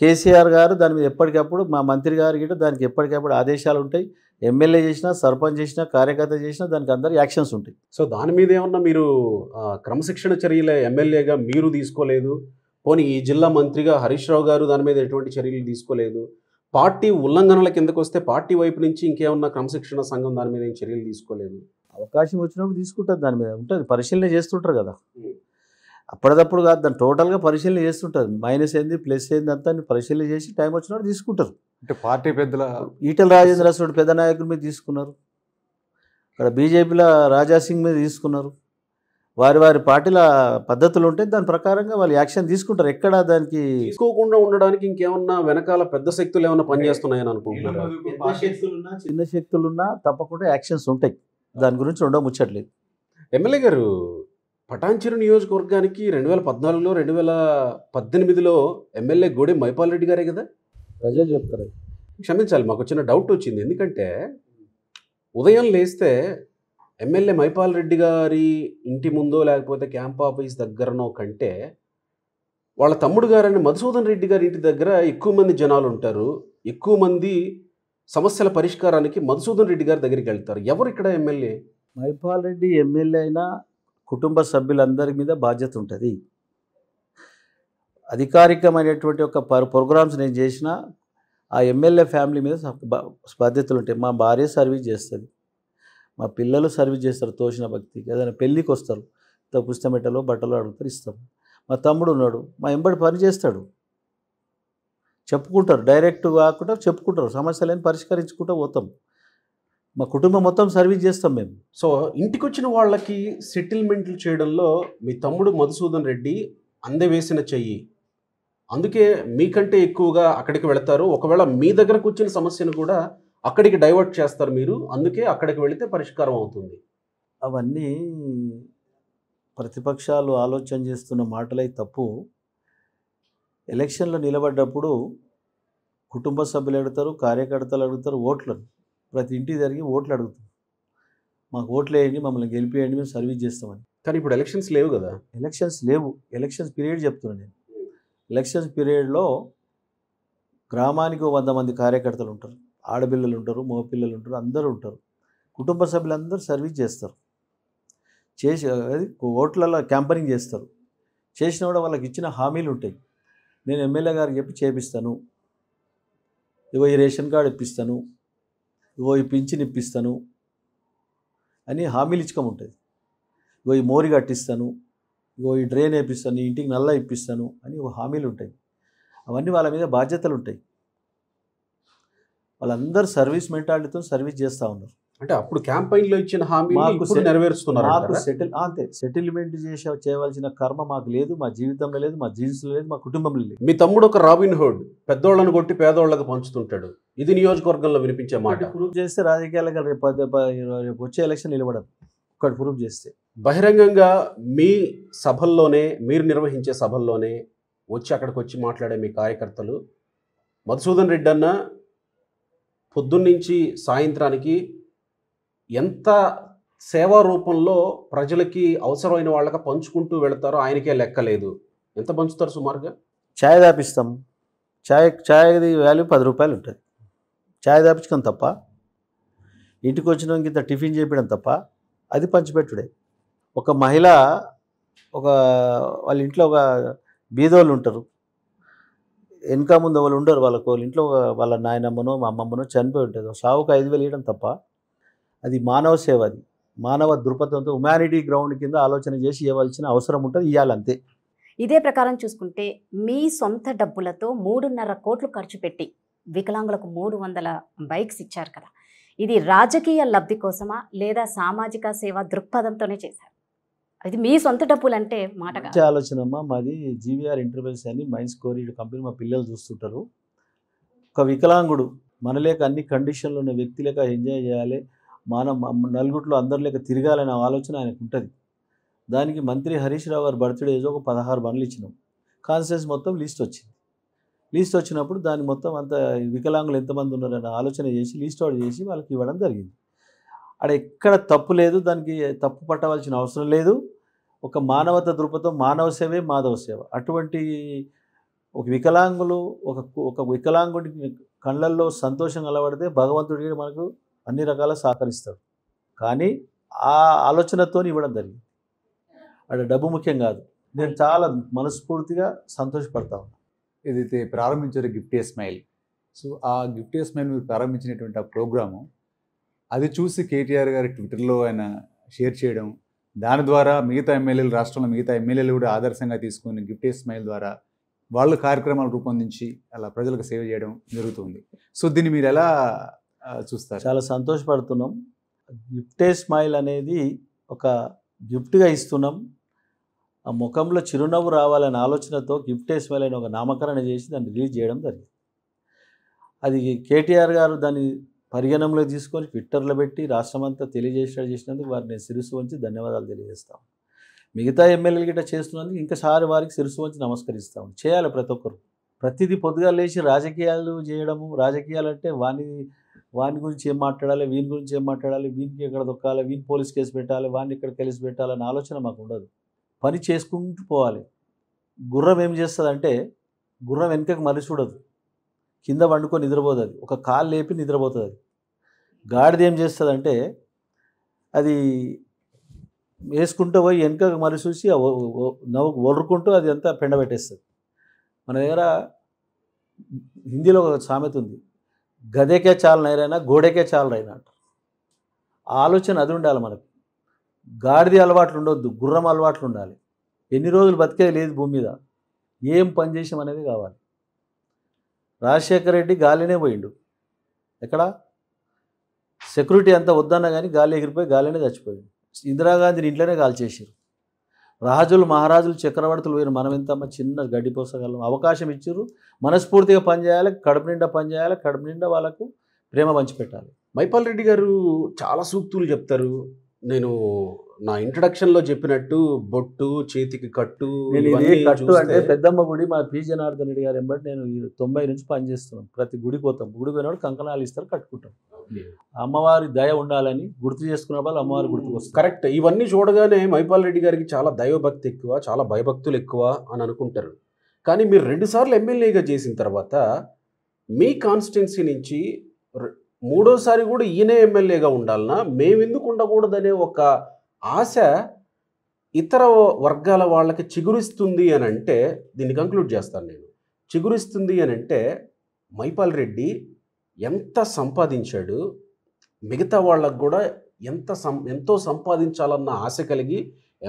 కేసీఆర్ గారు దాని మీద ఎప్పటికప్పుడు మా మంత్రి గారు గిట్ట దానికి ఎప్పటికప్పుడు ఆదేశాలు ఉంటాయి ఎమ్మెల్యే చేసినా సర్పంచ్ చేసినా కార్యకర్త చేసినా దానికి అందరు యాక్షన్స్ ఉంటాయి సో దాని మీద ఏమన్నా మీరు క్రమశిక్షణ చర్యలు ఎమ్మెల్యేగా మీరు తీసుకోలేదు పోనీ ఈ జిల్లా మంత్రిగా హరీష్ రావు గారు దాని మీద ఎటువంటి చర్యలు తీసుకోలేదు పార్టీ ఉల్లంఘనల కిందకు వస్తే పార్టీ వైపు నుంచి ఇంకేమన్నా క్రమశిక్షణ సంఘం దాని మీద ఏం చర్యలు తీసుకోలేదు అవకాశం వచ్చినప్పుడు తీసుకుంటుంది దాని మీద ఉంటుంది పరిశీలన చేస్తుంటారు కదా అప్పటిదప్పుడు కాదు దాన్ని టోటల్గా పరిశీలన చేస్తుంటుంది మైనస్ ఏంది ప్లస్ ఏంది అంతా పరిశీలన చేసి టైం వచ్చినప్పుడు తీసుకుంటారు అంటే పార్టీ పెద్దల ఈటల రాజేంద్ర రాసుడు పెద్ద నాయకుల మీద తీసుకున్నారు ఇక్కడ బీజేపీల రాజాసింగ్ మీద తీసుకున్నారు వారి వారి పార్టీల పద్ధతులు ఉంటే దాని ప్రకారంగా వాళ్ళు యాక్షన్ తీసుకుంటారు ఎక్కడ దానికి తీసుకోకుండా ఉండడానికి ఇంకేమన్నా వెనకాల పెద్ద శక్తులు ఏమైనా పనిచేస్తున్నాయని అనుకుంటున్నారు చిన్న శక్తులున్నా తప్పకుండా యాక్షన్స్ ఉంటాయి దాని గురించి ఉండవు ముచ్చట్లేదు ఎమ్మెల్యే గారు పటాన్చెరు నియోజకవర్గానికి రెండు వేల పద్నాలుగులో రెండు వేల పద్దెనిమిదిలో ఎమ్మెల్యే గోడె మైపాల్ రెడ్డి గారే కదా ప్రజలు చెప్తారు క్షమించాలి మాకు చిన్న డౌట్ వచ్చింది ఎందుకంటే ఉదయం లేస్తే ఎమ్మెల్యే మైపాల్ రెడ్డి గారి ఇంటి ముందో లేకపోతే క్యాంప్ ఆఫీస్ దగ్గరనో కంటే వాళ్ళ తమ్ముడు గారని మధుసూదన్ రెడ్డి గారి ఇంటి దగ్గర ఎక్కువ మంది జనాలు ఉంటారు ఎక్కువ మంది సమస్యల పరిష్కారానికి మధుసూదన్ రెడ్డి గారి దగ్గరికి వెళ్తారు ఎవరు ఇక్కడ ఎమ్మెల్యే మైపాల్ రెడ్డి ఎమ్మెల్యే అయినా కుటుంబ సభ్యులందరి మీద బాధ్యత ఉంటుంది అధికారికమైనటువంటి ఒక పర్ ప్రోగ్రామ్స్ నేను చేసినా ఆ ఎమ్మెల్యే ఫ్యామిలీ మీద బాధ్యతలు ఉంటాయి మా భార్య సర్వీస్ చేస్తుంది మా పిల్లలు సర్వీస్ చేస్తారు తోచిన భక్తికి ఏదైనా పెళ్ళికి వస్తారు పుస్తకం బట్టలు అడుగుతారు ఇస్తాం మా తమ్ముడు ఉన్నాడు మా ఎంబడి పని చేస్తాడు చెప్పుకుంటారు డైరెక్ట్ కాకుండా చెప్పుకుంటారు సమస్యలను పరిష్కరించుకుంటూ పోతాం మా కుటుంబం మొత్తం సర్వీస్ చేస్తాం మేము సో ఇంటికి వచ్చిన వాళ్ళకి సెటిల్మెంట్లు చేయడంలో మీ తమ్ముడు మధుసూదన్ రెడ్డి అందవేసిన చెయ్యి అందుకే మీకంటే ఎక్కువగా అక్కడికి వెళతారు ఒకవేళ మీ దగ్గర కూర్చుని సమస్యను కూడా అక్కడికి డైవర్ట్ చేస్తారు మీరు అందుకే అక్కడికి వెళితే పరిష్కారం అవుతుంది అవన్నీ ప్రతిపక్షాలు ఆలోచన చేస్తున్న మాటలై తప్పు ఎలక్షన్లో నిలబడ్డప్పుడు కుటుంబ సభ్యులు అడుగుతారు కార్యకర్తలు అడుగుతారు ఓట్లు ప్రతి ఇంటి జరిగి ఓట్లు అడుగుతారు మాకు ఓట్లు వేయండి మమ్మల్ని గెలిపేయండి మేము సర్వీస్ చేస్తామని కానీ ఇప్పుడు ఎలక్షన్స్ లేవు కదా ఎలక్షన్స్ లేవు ఎలక్షన్స్ పీరియడ్ చెప్తున్నాను నేను ఎలక్షన్స్ పీరియడ్లో గ్రామానికి వంద మంది కార్యకర్తలు ఉంటారు ఆడపిల్లలు ఉంటారు మగపిల్లలు ఉంటారు అందరూ ఉంటారు కుటుంబ సభ్యులందరూ సర్వీస్ చేస్తారు చేసి అది ఓట్లలో క్యాంపరింగ్ చేస్తారు చేసిన కూడా వాళ్ళకి ఇచ్చిన హామీలు ఉంటాయి నేను ఎమ్మెల్యే గారికి చెప్పి చేపిస్తాను ఇవో ఈ రేషన్ కార్డు ఇప్పిస్తాను ఇవో ఈ పింఛన్ ఇప్పిస్తాను అని హామీలు ఇచ్చుకోమంటుంది ఇవో ఈ మోరి కట్టిస్తాను ఇగో ఈ డ్రైన్ వేపిస్తాను నీ ఇంటికి నల్ల ఇప్పిస్తాను అని ఒక హామీలు ఉంటాయి అవన్నీ వాళ్ళ మీద బాధ్యతలు ఉంటాయి వాళ్ళందరూ సర్వీస్ మెంటాలిటీతో సర్వీస్ చేస్తూ ఉన్నారు అంటే అప్పుడు క్యాంపెయిన్లో ఇచ్చిన హామీ మాకు నెరవేరుస్తున్నారు మాకు సెటిల్ అంతే సెటిల్మెంట్ చేసే చేయవలసిన కర్మ మాకు లేదు మా జీవితంలో లేదు మా జీన్స్లో లేదు మా కుటుంబంలో లేదు మీ తమ్ముడు ఒక రాబిన్ హుడ్ పెద్దోళ్ళను కొట్టి పేదోళ్ళకి పంచుతుంటాడు ఇది నియోజకవర్గంలో వినిపించే మాట ప్రూవ్ చేస్తే రాజకీయాలకు రేపు రేపు వచ్చే ఎలక్షన్ నిలబడదు ఒక్కటి ప్రూఫ్ చేస్తే బహిరంగంగా మీ సభల్లోనే మీరు నిర్వహించే సభల్లోనే వచ్చి అక్కడికి వచ్చి మాట్లాడే మీ కార్యకర్తలు మధుసూదన్ రెడ్డి అన్న పొద్దున్నుంచి సాయంత్రానికి ఎంత సేవా రూపంలో ప్రజలకి అవసరమైన వాళ్ళకి పంచుకుంటూ వెళతారో ఆయనకే లెక్కలేదు ఎంత పంచుతారు సుమారుగా ఛాయ్ దాపిస్తాం ఛాయ్ ఛాయ్ వాల్యూ పది రూపాయలు ఉంటుంది ఛాయ్ దాపించడం తప్ప ఇంటికి వచ్చినాక ఇంత టిఫిన్ చేపించడం తప్ప అది పంచిపెట్టుడే ఒక మహిళ ఒక వాళ్ళ ఇంట్లో ఒక బీదోళ్ళు ఉంటారు వెనక ముందు వాళ్ళు ఉండరు వాళ్ళకు వాళ్ళ ఇంట్లో వాళ్ళ నాయనమ్మనో మా అమ్మమ్మనో చనిపోయి ఉంటుంది సావుకు ఐదు వేలు ఇవ్వడం తప్ప అది మానవ సేవ అది మానవ దృపథంతో హ్యుమానిటీ గ్రౌండ్ కింద ఆలోచన చేసి ఇవ్వాల్సిన అవసరం ఉంటుంది ఇవ్వాలంతే ఇదే ప్రకారం చూసుకుంటే మీ సొంత డబ్బులతో మూడున్నర కోట్లు ఖర్చు పెట్టి వికలాంగులకు మూడు వందల బైక్స్ ఇచ్చారు కదా ఇది రాజకీయ లబ్ధి కోసమా లేదా సామాజిక సేవ దృక్పథంతోనే చేశారు అది మీ సొంత డబ్బులు అంటే మాట ఆలోచన అమ్మా మాది జీవీఆర్ ఇంటర్వ్యూస్ అని మైండ్ కోరీ కంపెనీ మా పిల్లలు చూస్తుంటారు ఒక వికలాంగుడు మన లేక అన్ని కండిషన్లు ఉన్న వ్యక్తి లేక ఎంజాయ్ చేయాలి మన నలుగురిలో అందరు లేక తిరగాలనే ఆలోచన ఆయనకు ఉంటుంది దానికి మంత్రి హరీష్ రావు గారు బర్త్డే ఏదో ఒక పదహారు బండ్లు ఇచ్చినాం కాన్సియస్ మొత్తం లిస్ట్ వచ్చింది లీస్ట్ వచ్చినప్పుడు దాన్ని మొత్తం అంత వికలాంగులు ఎంతమంది ఉన్నారన్న ఆలోచన చేసి లీస్ట్ అవుట్ చేసి వాళ్ళకి ఇవ్వడం జరిగింది అక్కడ ఎక్కడ తప్పు లేదు దానికి తప్పు పట్టవలసిన అవసరం లేదు ఒక మానవత దృపథం మానవ సేవే మాధవ సేవ అటువంటి ఒక వికలాంగులు ఒక ఒక వికలాంగుడికి కళ్ళల్లో సంతోషం కలబడితే భగవంతుడికి మనకు అన్ని రకాల సహకరిస్తాడు కానీ ఆ ఆలోచనతో ఇవ్వడం జరిగింది అక్కడ డబ్బు ముఖ్యం కాదు నేను చాలా మనస్ఫూర్తిగా సంతోషపడతా ఉన్నాను ఏదైతే ప్రారంభించారో గిఫ్ట్ ఏ స్మైల్ సో ఆ గిఫ్ట్ ఏ స్మైల్ మీరు ప్రారంభించినటువంటి ఆ ప్రోగ్రాము అది చూసి కేటీఆర్ గారి ట్విట్టర్లో ఆయన షేర్ చేయడం దాని ద్వారా మిగతా ఎమ్మెల్యేలు రాష్ట్రంలో మిగతా ఎమ్మెల్యేలు కూడా ఆదర్శంగా తీసుకుని గిఫ్ట్ ఏ స్మైల్ ద్వారా వాళ్ళు కార్యక్రమాలు రూపొందించి అలా ప్రజలకు సేవ చేయడం జరుగుతుంది సో దీన్ని మీరు ఎలా చూస్తారు చాలా సంతోషపడుతున్నాం గిఫ్టే స్మైల్ అనేది ఒక గిఫ్ట్గా ఇస్తున్నాం ఆ ముఖంలో చిరునవ్వు రావాలనే ఆలోచనతో గిఫ్ట్ స్మైల్ అని ఒక నామకరణ చేసి దాన్ని రిలీజ్ చేయడం జరిగింది అది కేటీఆర్ గారు దాన్ని పరిగణంలో తీసుకొని ట్విట్టర్లో పెట్టి రాష్ట్రమంతా తెలియజేసేలా చేసినందుకు వారిని సిరుసు వంచి ధన్యవాదాలు తెలియజేస్తాం మిగతా ఎమ్మెల్యేలు గిట్ట చేస్తున్నందుకు ఇంకాసారి వారికి సిరుసు వంచి నమస్కరిస్తాం చేయాలి ప్రతి ఒక్కరు ప్రతిదీ పొద్దుగా లేచి రాజకీయాలు చేయడము రాజకీయాలు అంటే వాని వాని గురించి ఏం మాట్లాడాలి వీని గురించి ఏం మాట్లాడాలి వీనికి ఎక్కడ దొక్కాలి వీని పోలీస్ కేసు పెట్టాలి వాడిని ఇక్కడ కలిసి పెట్టాలనే ఆలోచన మాకు ఉండదు పని చేసుకుంటూ పోవాలి గుర్రం ఏం చేస్తుందంటే గుర్రం వెనుకకు మళ్ళీ చూడదు కింద వండుకొని నిద్రపోతుంది అది ఒక కాలు లేపి నిద్రపోతుంది అది గాడిది ఏం చేస్తుందంటే అది వేసుకుంటూ పోయి వెనుకకు మళ్ళీ చూసి నవ్వు ఒలుకుంటూ అది అంతా పెట్టేస్తుంది మన దగ్గర హిందీలో ఒక సామెత ఉంది గదేకే చాలు నైరైనా గోడేకే చాలు రైనా అంటారు ఆలోచన అది ఉండాలి మనకు గాడిది అలవాట్లు ఉండొద్దు గుర్రం అలవాట్లు ఉండాలి ఎన్ని రోజులు బతికేది లేదు భూమి మీద ఏం పని చేసాం అనేది కావాలి రాజశేఖర రెడ్డి గాలినే పోయిండు ఎక్కడ సెక్యూరిటీ అంతా వద్దన్నా కానీ గాలి ఎగిరిపోయి గాలినే చచ్చిపోయింది ఇందిరాగాంధీని ఇంట్లోనే గాలి చేశారు రాజులు మహారాజులు చక్రవర్తులు పోయిన మనం ఎంత చిన్న గడ్డి పోసగలం అవకాశం ఇచ్చారు మనస్ఫూర్తిగా పనిచేయాలి కడుపు నిండా పనిచేయాలి కడుపు నిండా వాళ్ళకు ప్రేమ పంచిపెట్టాలి మైపాల్ రెడ్డి గారు చాలా సూక్తులు చెప్తారు నేను నా ఇంట్రడక్షన్ లో చెప్పినట్టు బొట్టు చేతికి కట్టు కట్టు అంటే పెద్దమ్మ గుడి మా పి జనార్దన్ రెడ్డి గారు ఎంబడి నేను తొంభై నుంచి పనిచేస్తున్నాం ప్రతి గుడి పోతాం గుడి పోయినప్పుడు కంకణాలు ఇస్తారు కట్టుకుంటాం అమ్మవారి దయ ఉండాలని గుర్తు చేసుకున్న వాళ్ళు అమ్మవారి గుర్తుకు కరెక్ట్ ఇవన్నీ చూడగానే మైపాల్ రెడ్డి గారికి చాలా దైవభక్తి ఎక్కువ చాలా భయభక్తులు ఎక్కువ అని అనుకుంటారు కానీ మీరు రెండుసార్లు ఎమ్మెల్యేగా చేసిన తర్వాత మీ కాన్స్టిట్యున్సీ నుంచి మూడోసారి కూడా ఈయనే ఎమ్మెల్యేగా ఉండాలన్నా మేమెందుకు ఉండకూడదనే ఒక ఆశ ఇతర వర్గాల వాళ్ళకి చిగురిస్తుంది అని అంటే దీన్ని కంక్లూడ్ చేస్తాను నేను చిగురిస్తుంది అని అంటే మైపాల్ రెడ్డి ఎంత సంపాదించాడు మిగతా వాళ్ళకు కూడా ఎంత సం ఎంతో సంపాదించాలన్న ఆశ కలిగి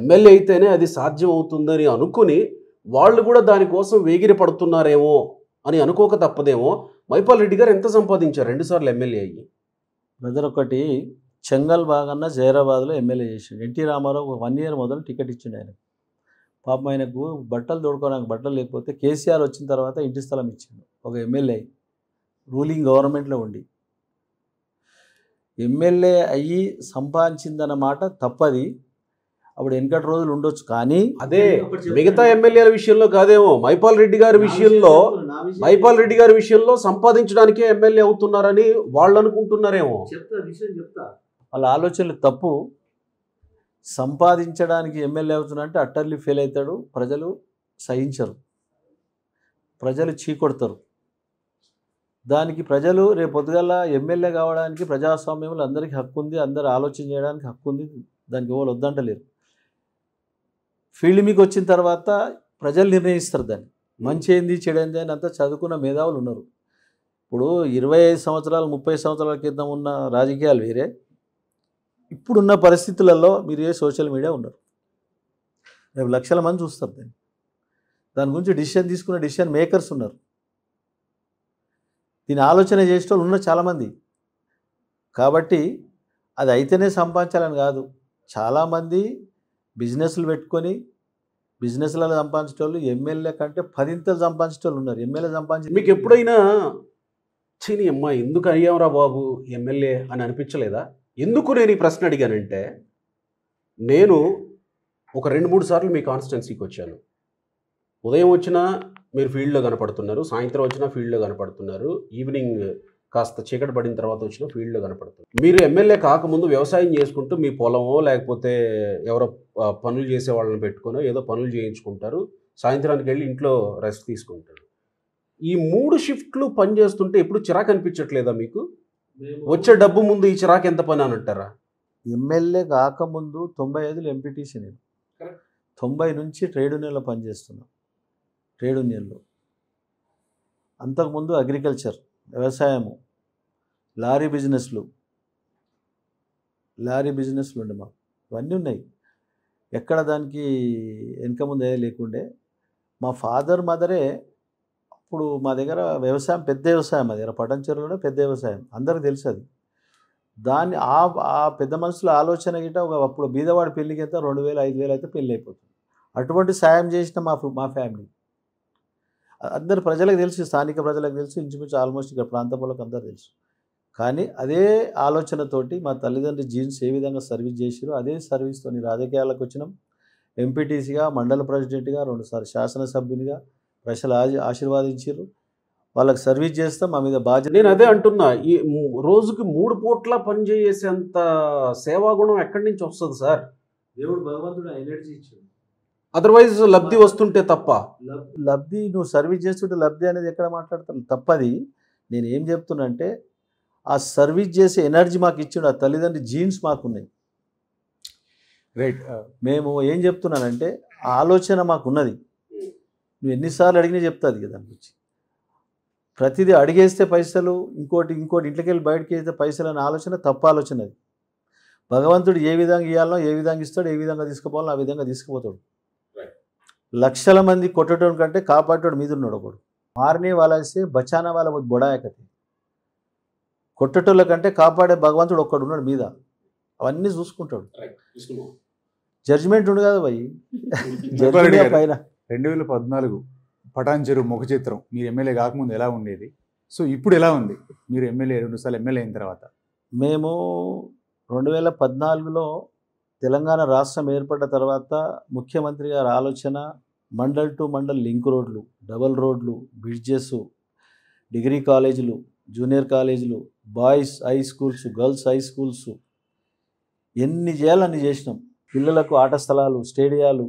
ఎమ్మెల్యే అయితేనే అది సాధ్యం అవుతుందని అనుకుని వాళ్ళు కూడా దానికోసం వేగిరి పడుతున్నారేమో అని అనుకోక తప్పదేమో మైపాల్ రెడ్డి గారు ఎంత సంపాదించారు రెండుసార్లు ఎమ్మెల్యే అయ్యి బ్రదర్ ఒకటి చెంగల్ బాగన్న జైరాబాద్లో ఎమ్మెల్యే చేసిండు ఎన్టీ రామారావు వన్ ఇయర్ మొదలు టికెట్ ఇచ్చిండు ఆయన పాపం ఆయనకు బట్టలు తోడుకోవడానికి బట్టలు లేకపోతే కేసీఆర్ వచ్చిన తర్వాత ఇంటి స్థలం ఇచ్చాడు ఒక ఎమ్మెల్యే రూలింగ్ గవర్నమెంట్లో ఉండి ఎమ్మెల్యే అయ్యి సంపాదించిందన్న మాట తప్పది అప్పుడు వెనకటి రోజులు ఉండొచ్చు కానీ అదే మిగతా ఎమ్మెల్యేల విషయంలో కాదేమో మైపాల్ రెడ్డి గారి విషయంలో మైపాల్ రెడ్డి గారి విషయంలో సంపాదించడానికే ఎమ్మెల్యే అవుతున్నారని వాళ్ళు అనుకుంటున్నారేమో వాళ్ళ ఆలోచనలు తప్పు సంపాదించడానికి ఎమ్మెల్యే అవుతున్నారంటే అట్టర్లీ ఫెయిల్ అవుతాడు ప్రజలు సహించరు ప్రజలు చీకొడతారు దానికి ప్రజలు రేపు పొద్దుగల ఎమ్మెల్యే కావడానికి ప్రజాస్వామ్యంలో అందరికీ హక్కు ఉంది అందరు ఆలోచన చేయడానికి హక్కు ఉంది దానికి ఎవరు వద్దంటలేరు ఫీల్డ్ మీకు వచ్చిన తర్వాత ప్రజలు నిర్ణయిస్తారు దాన్ని మంచి ఏంది చెడు అని అంతా చదువుకున్న మేధావులు ఉన్నారు ఇప్పుడు ఇరవై ఐదు సంవత్సరాలు ముప్పై సంవత్సరాల క్రితం ఉన్న రాజకీయాలు వేరే ఇప్పుడున్న పరిస్థితులలో మీరు ఏ సోషల్ మీడియా ఉన్నారు రేపు లక్షల మంది చూస్తారు దాన్ని దాని గురించి డిసిషన్ తీసుకున్న డిసిషన్ మేకర్స్ ఉన్నారు దీని ఆలోచన చేసే ఉన్నారు చాలామంది కాబట్టి అది అయితేనే సంపాదించాలని కాదు చాలామంది బిజినెస్లు పెట్టుకొని బిజినెస్లలో సంపాదించేటోళ్ళు ఎమ్మెల్యే కంటే పదింతలు సంపాదించేటోళ్ళు ఉన్నారు ఎమ్మెల్యే సంపాదించి మీకు ఎప్పుడైనా చీని అమ్మ ఎందుకు అయ్యాంరా బాబు ఎమ్మెల్యే అని అనిపించలేదా ఎందుకు నేను ఈ ప్రశ్న అడిగానంటే నేను ఒక రెండు మూడు సార్లు మీ కాన్స్టిట్యున్సీకి వచ్చాను ఉదయం వచ్చినా మీరు ఫీల్డ్లో కనపడుతున్నారు సాయంత్రం వచ్చినా ఫీల్డ్లో కనపడుతున్నారు ఈవినింగ్ కాస్త చీకటి పడిన తర్వాత వచ్చిన ఫీల్డ్లో కనపడుతుంది మీరు ఎమ్మెల్యే కాకముందు వ్యవసాయం చేసుకుంటూ మీ పొలమో లేకపోతే ఎవరో పనులు చేసే వాళ్ళని పెట్టుకునో ఏదో పనులు చేయించుకుంటారు సాయంత్రానికి వెళ్ళి ఇంట్లో రెస్ట్ తీసుకుంటారు ఈ మూడు షిఫ్ట్లు పని చేస్తుంటే ఎప్పుడు చిరాకు అనిపించట్లేదా మీకు వచ్చే డబ్బు ముందు ఈ చిరాకు ఎంత పని అని అంటారా ఎమ్మెల్యే కాకముందు తొంభై ఐదులు ఎంపీటీసీ నేను తొంభై నుంచి ట్రేడ్ యూనియన్లో పనిచేస్తున్నాను ట్రేడ్ యూనియన్లో అంతకుముందు అగ్రికల్చర్ వ్యవసాయము లారీ బిజినెస్లు లారీ బిజినెస్లు ఉండే మాకు ఇవన్నీ ఉన్నాయి ఎక్కడ దానికి వెనక ముందే లేకుండే మా ఫాదర్ మదరే అప్పుడు మా దగ్గర వ్యవసాయం పెద్ద వ్యవసాయం మా దగ్గర పటంచెరులోనే పెద్ద వ్యవసాయం అందరికి తెలుసు అది దాన్ని ఆ ఆ పెద్ద మనుషుల ఆలోచన గిట్ట ఒక అప్పుడు బీదవాడి పెళ్ళికి అయితే రెండు వేలు ఐదు వేలు అయితే పెళ్ళి అయిపోతుంది అటువంటి సాయం చేసిన మా మా ఫ్యామిలీ అందరు ప్రజలకు తెలుసు స్థానిక ప్రజలకు తెలుసు ఇంచుమించు ఆల్మోస్ట్ ఇక్కడ ప్రాంత వాళ్ళకి అందరు తెలుసు కానీ అదే ఆలోచనతోటి మా తల్లిదండ్రి జీన్స్ ఏ విధంగా సర్వీస్ చేసిరో అదే సర్వీస్తో రాజకీయాలకు వచ్చినాం ఎంపీటీసీగా మండల ప్రెసిడెంట్గా రెండుసార్లు శాసనసభ్యునిగా ప్రజలు ఆశీర్వాదించారు వాళ్ళకి సర్వీస్ చేస్తాం మా మీద బాధ్యత నేను అదే అంటున్నా ఈ రోజుకి మూడు పూట్ల పనిచేసేంత సేవాగుణం ఎక్కడి నుంచి వస్తుంది సార్ దేవుడు భగవంతుడు ఎనర్జీ ఇచ్చాడు అదర్వైజ్ లబ్ధి వస్తుంటే తప్ప లబ్ధి నువ్వు సర్వీస్ చేస్తుంటే లబ్ధి అనేది ఎక్కడ మాట్లాడతాను తప్పది నేను ఏం అంటే ఆ సర్వీస్ చేసే ఎనర్జీ మాకు ఇచ్చిండు ఆ తల్లిదండ్రి జీన్స్ మాకున్నాయి రైట్ మేము ఏం చెప్తున్నానంటే ఆలోచన మాకున్నది నువ్వు ఎన్నిసార్లు అడిగినా చెప్తాది కదా దాని గురించి ప్రతిదీ అడిగేస్తే పైసలు ఇంకోటి ఇంకోటి ఇంట్లోకి వెళ్ళి బయటకి వేస్తే పైసలు అనే ఆలోచన తప్పు ఆలోచన అది భగవంతుడు ఏ విధంగా ఇవ్వాలో ఏ విధంగా ఇస్తాడు ఏ విధంగా తీసుకుపోవాలో ఆ విధంగా తీసుకుపోతాడు లక్షల మంది కొట్టడం కంటే కాపాడటం మీద ఉన్నాడు ఒకడు మారనే వాళ్ళేస్తే బచానా వాళ్ళ బుడాయకతి కొట్టటోళ్ళ కంటే కాపాడే భగవంతుడు ఒక్కడు ఉన్నాడు మీద అవన్నీ చూసుకుంటాడు జడ్జిమెంట్ ఉండు కదా భయ్ పైన రెండు వేల పద్నాలుగు పటాన్చెరు ముఖ చిత్రం మీరు ఎమ్మెల్యే కాకముందు ఎలా ఉండేది సో ఇప్పుడు ఎలా ఉంది మీరు ఎమ్మెల్యే రెండుసార్లు ఎమ్మెల్యే అయిన తర్వాత మేము రెండు వేల పద్నాలుగులో తెలంగాణ రాష్ట్రం ఏర్పడ్డ తర్వాత ముఖ్యమంత్రి గారి ఆలోచన మండల్ టు మండల్ లింక్ రోడ్లు డబల్ రోడ్లు బ్రిడ్జెస్ డిగ్రీ కాలేజీలు జూనియర్ కాలేజీలు boys high schools girls high schools ఎన్ని చేయాలని చేసినాం పిల్లలకు ఆట స్థలాలు స్టేడియాలు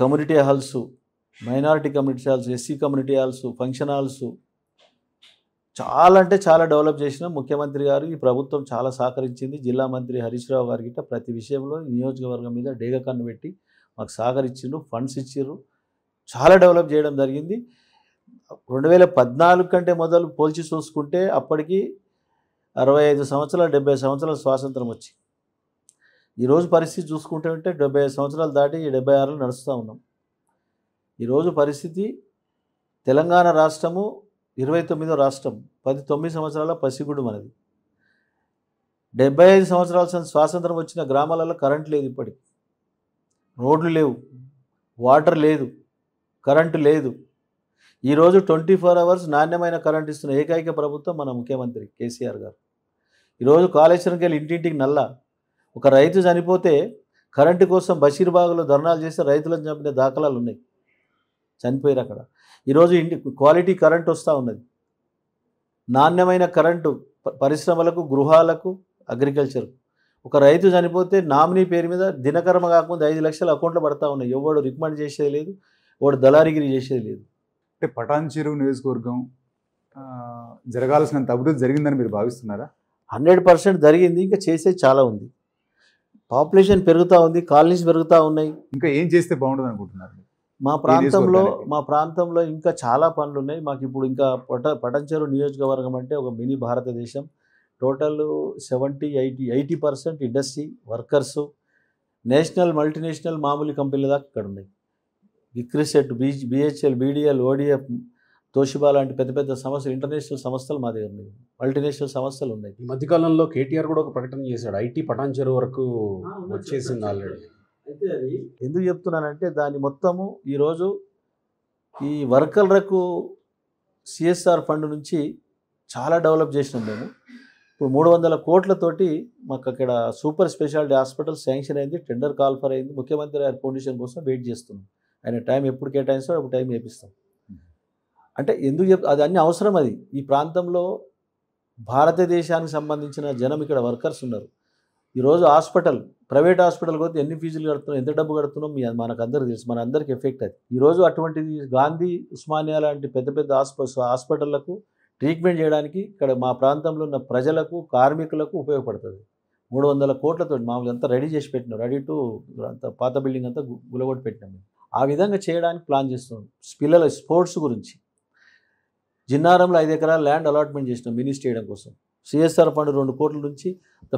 community halls minority community halls SC community halls function halls చాలా అంటే చాలా డెవలప్ చేసిన ముఖ్యమంత్రి గారు ఈ ప్రభుత్వం చాలా సహకరించింది జిల్లా మంత్రి హరీష్ రావు గారికి ప్రతి విషయంలో నియోజకవర్గం మీద డేగ కన్ను పెట్టి మాకు ఇచ్చిండ్రు ఫండ్స్ ఇచ్చిర్రు చాలా డెవలప్ చేయడం జరిగింది రెండు వేల పద్నాలుగు కంటే మొదలు పోల్చి చూసుకుంటే అప్పటికి అరవై ఐదు సంవత్సరాలు డెబ్బై సంవత్సరాలు స్వాతంత్రం వచ్చి ఈరోజు పరిస్థితి చూసుకుంటే ఉంటే డెబ్బై ఐదు సంవత్సరాలు దాటి డెబ్బై ఆరులు నడుస్తూ ఉన్నాం ఈరోజు పరిస్థితి తెలంగాణ రాష్ట్రము ఇరవై తొమ్మిదో రాష్ట్రం పది తొమ్మిది సంవత్సరాల పసిగుడు మనది డెబ్బై ఐదు సంవత్సరాల స్వాతంత్రం వచ్చిన గ్రామాలలో కరెంట్ లేదు ఇప్పటికి రోడ్లు లేవు వాటర్ లేదు కరెంటు లేదు ఈరోజు ట్వంటీ ఫోర్ అవర్స్ నాణ్యమైన కరెంట్ ఇస్తున్న ఏకైక ప్రభుత్వం మన ముఖ్యమంత్రి కేసీఆర్ గారు ఈరోజు కాళేశ్వరంకి వెళ్ళి ఇంటింటికి నల్ల ఒక రైతు చనిపోతే కరెంటు కోసం బషీర్బాగ్లో ధర్నాలు చేస్తే రైతులను చంపిన దాఖలాలు ఉన్నాయి చనిపోయారు అక్కడ ఈరోజు ఇంటి క్వాలిటీ కరెంట్ వస్తూ ఉన్నది నాణ్యమైన కరెంటు పరిశ్రమలకు గృహాలకు అగ్రికల్చర్కు ఒక రైతు చనిపోతే నామినీ పేరు మీద దినకర్మ కాకుండా ఐదు లక్షల అకౌంట్లో పడతా ఉన్నాయి ఎవడు రికమెండ్ చేసేది లేదు వాడు దళారిగిరి చేసేది లేదు అంటే పటాన్ చెరువు నియోజకవర్గం జరగాల్సినంత అభివృద్ధి జరిగిందని మీరు భావిస్తున్నారా హండ్రెడ్ పర్సెంట్ జరిగింది ఇంకా చేసేది చాలా ఉంది పాపులేషన్ పెరుగుతూ ఉంది కాలనీస్ పెరుగుతూ ఉన్నాయి ఇంకా ఏం చేస్తే బాగుంటుంది అనుకుంటున్నారు మా ప్రాంతంలో మా ప్రాంతంలో ఇంకా చాలా పనులు ఉన్నాయి మాకు ఇప్పుడు ఇంకా పట పటంచెరు నియోజకవర్గం అంటే ఒక మినీ భారతదేశం total seventy eighty eighty percent industry workers national multinational మామూలు కంపెనీల దాకా ఇక్కడ ఉన్నాయి విక్రిసెట్ B BHEL BDL ODF Toshiba లాంటి పెద్ద పెద్ద సంస్థలు ఇంటర్నేషనల్ సంస్థలు మా దగ్గర ఉన్నాయి మల్టీనేషనల్ సంస్థలు ఉన్నాయి ఈ మధ్యకాలంలో కేటీఆర్ కూడా ఒక ప్రకటన చేశాడు ఐటీ పటాన్ చెరువు వరకు వచ్చేసింది ఆల్రెడీ అయితే అది ఎందుకు చెప్తున్నానంటే దాని మొత్తము ఈరోజు ఈ వర్కర్లకు సిఎస్ఆర్ ఫండ్ నుంచి చాలా డెవలప్ చేసినాం మేము ఇప్పుడు మూడు వందల కోట్లతోటి మాకు అక్కడ సూపర్ స్పెషాలిటీ హాస్పిటల్ శాంక్షన్ అయింది టెండర్ కాల్ఫర్ అయింది ముఖ్యమంత్రి గారి ఫౌండేషన్ కోసం వెయిట్ చేస్తున్నాం ఆయన టైం ఎప్పుడు కేటాయిస్తాడో అప్పుడు టైం వేపిస్తాం అంటే ఎందుకు చెప్ అది అన్ని అవసరం అది ఈ ప్రాంతంలో భారతదేశానికి సంబంధించిన జనం ఇక్కడ వర్కర్స్ ఉన్నారు ఈరోజు హాస్పిటల్ ప్రైవేట్ హాస్పిటల్ కొద్ది ఎన్ని ఫీజులు కడుతున్నాం ఎంత డబ్బు కడుతున్నాం మీ మనకు అందరికి తెలుసు మన అందరికీ ఎఫెక్ట్ అది ఈరోజు అటువంటిది గాంధీ ఉస్మానియా లాంటి పెద్ద పెద్ద హాస్ప హాస్పిటళ్లకు ట్రీట్మెంట్ చేయడానికి ఇక్కడ మా ప్రాంతంలో ఉన్న ప్రజలకు కార్మికులకు ఉపయోగపడుతుంది మూడు వందల కోట్లతో మామూలు అంతా రెడీ చేసి పెట్టినాం రెడీ టు అంత పాత బిల్డింగ్ అంతా గులగొట్టి పెట్టినాం ఆ విధంగా చేయడానికి ప్లాన్ చేస్తున్నాం పిల్లల స్పోర్ట్స్ గురించి జిన్నారంలో ఐదు ఎకరాల ల్యాండ్ అలాట్మెంట్ చేసినాం మినీ స్టేడియం కోసం సిఎస్ఆర్ ఫండ్ రెండు కోట్ల నుంచి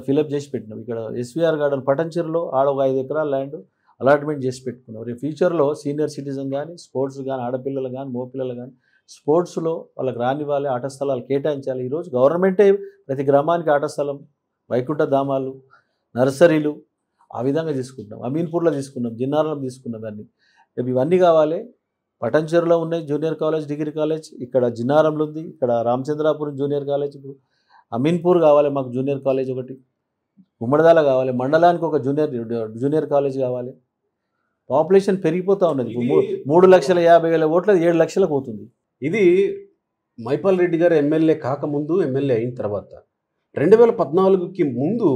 ఫిలప్ చేసి పెట్టినాం ఇక్కడ ఎస్వీఆర్ గార్డెన్ పటంచెరులో ఆడ ఒక ఐదు ఎకరాల ల్యాండ్ అలాట్మెంట్ చేసి పెట్టుకున్నాం రేపు ఫ్యూచర్లో సీనియర్ సిటిజన్ కానీ స్పోర్ట్స్ కానీ ఆడపిల్లలు కానీ మోపిల్లలు కానీ స్పోర్ట్స్లో వాళ్ళకి రానివ్వాలి ఆట స్థలాలు కేటాయించాలి ఈరోజు గవర్నమెంటే ప్రతి గ్రామానికి ఆట స్థలం వైకుంఠ ధామాలు నర్సరీలు ఆ విధంగా తీసుకుంటున్నాం అమీన్పూర్లో తీసుకున్నాం జిన్నారంలో తీసుకున్నాం దాన్ని రేపు ఇవన్నీ కావాలి పటంచెరులో ఉన్నాయి జూనియర్ కాలేజ్ డిగ్రీ కాలేజ్ ఇక్కడ జిన్నారంలో ఉంది ఇక్కడ రామచంద్రాపురం జూనియర్ కాలేజ్ ఇప్పుడు అమీన్పూర్ కావాలి మాకు జూనియర్ కాలేజ్ ఒకటి గుమ్మడిదాల కావాలి మండలానికి ఒక జూనియర్ జూనియర్ కాలేజ్ కావాలి పాపులేషన్ పెరిగిపోతూ ఉన్నది మూడు లక్షల యాభై వేల ఓట్ల ఏడు లక్షలకు పోతుంది ఇది మైపాల్ రెడ్డి గారు ఎమ్మెల్యే కాకముందు ఎమ్మెల్యే అయిన తర్వాత రెండు వేల పద్నాలుగుకి ముందు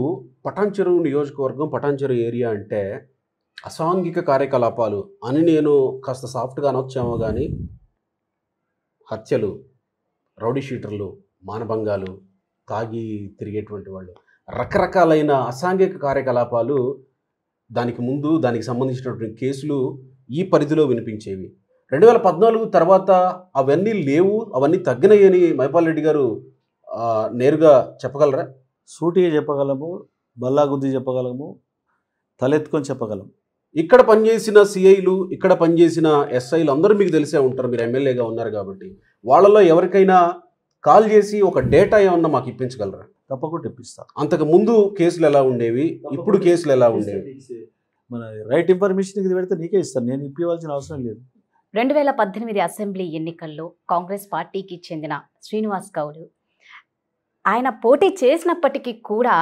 చెరువు నియోజకవర్గం చెరువు ఏరియా అంటే అసాంఘిక కార్యకలాపాలు అని నేను కాస్త సాఫ్ట్గా అనొచ్చామో కానీ హత్యలు రౌడీ షీటర్లు మానభంగాలు తాగి తిరిగేటువంటి వాళ్ళు రకరకాలైన అసాంఘిక కార్యకలాపాలు దానికి ముందు దానికి సంబంధించినటువంటి కేసులు ఈ పరిధిలో వినిపించేవి రెండు వేల పద్నాలుగు తర్వాత అవన్నీ లేవు అవన్నీ అని మహిపాల్ రెడ్డి గారు నేరుగా చెప్పగలరా సూటిగా చెప్పగలము బల్లాగుద్ది చెప్పగలము తలెత్తుకొని చెప్పగలము ఇక్కడ పనిచేసిన సిఐలు ఇక్కడ పనిచేసిన ఎస్ఐలు అందరూ మీకు తెలిసే ఉంటారు మీరు ఎమ్మెల్యేగా ఉన్నారు కాబట్టి వాళ్ళలో ఎవరికైనా కాల్ చేసి ఒక డేటా ఏమన్నా మాకు ఇప్పించగలరా తప్పకుండా ఇప్పిస్తారు అంతకు ముందు కేసులు ఎలా ఉండేవి ఇప్పుడు కేసులు ఎలా ఉండేవి మన రైట్ ఇన్ఫర్మేషన్ ఇది పెడితే నీకే ఇస్తాను నేను ఇప్పివాల్సిన అవసరం లేదు రెండు వేల పద్దెనిమిది అసెంబ్లీ ఎన్నికల్లో కాంగ్రెస్ పార్టీకి చెందిన శ్రీనివాస్ గౌడ్ ఆయన పోటీ చేసినప్పటికీ కూడా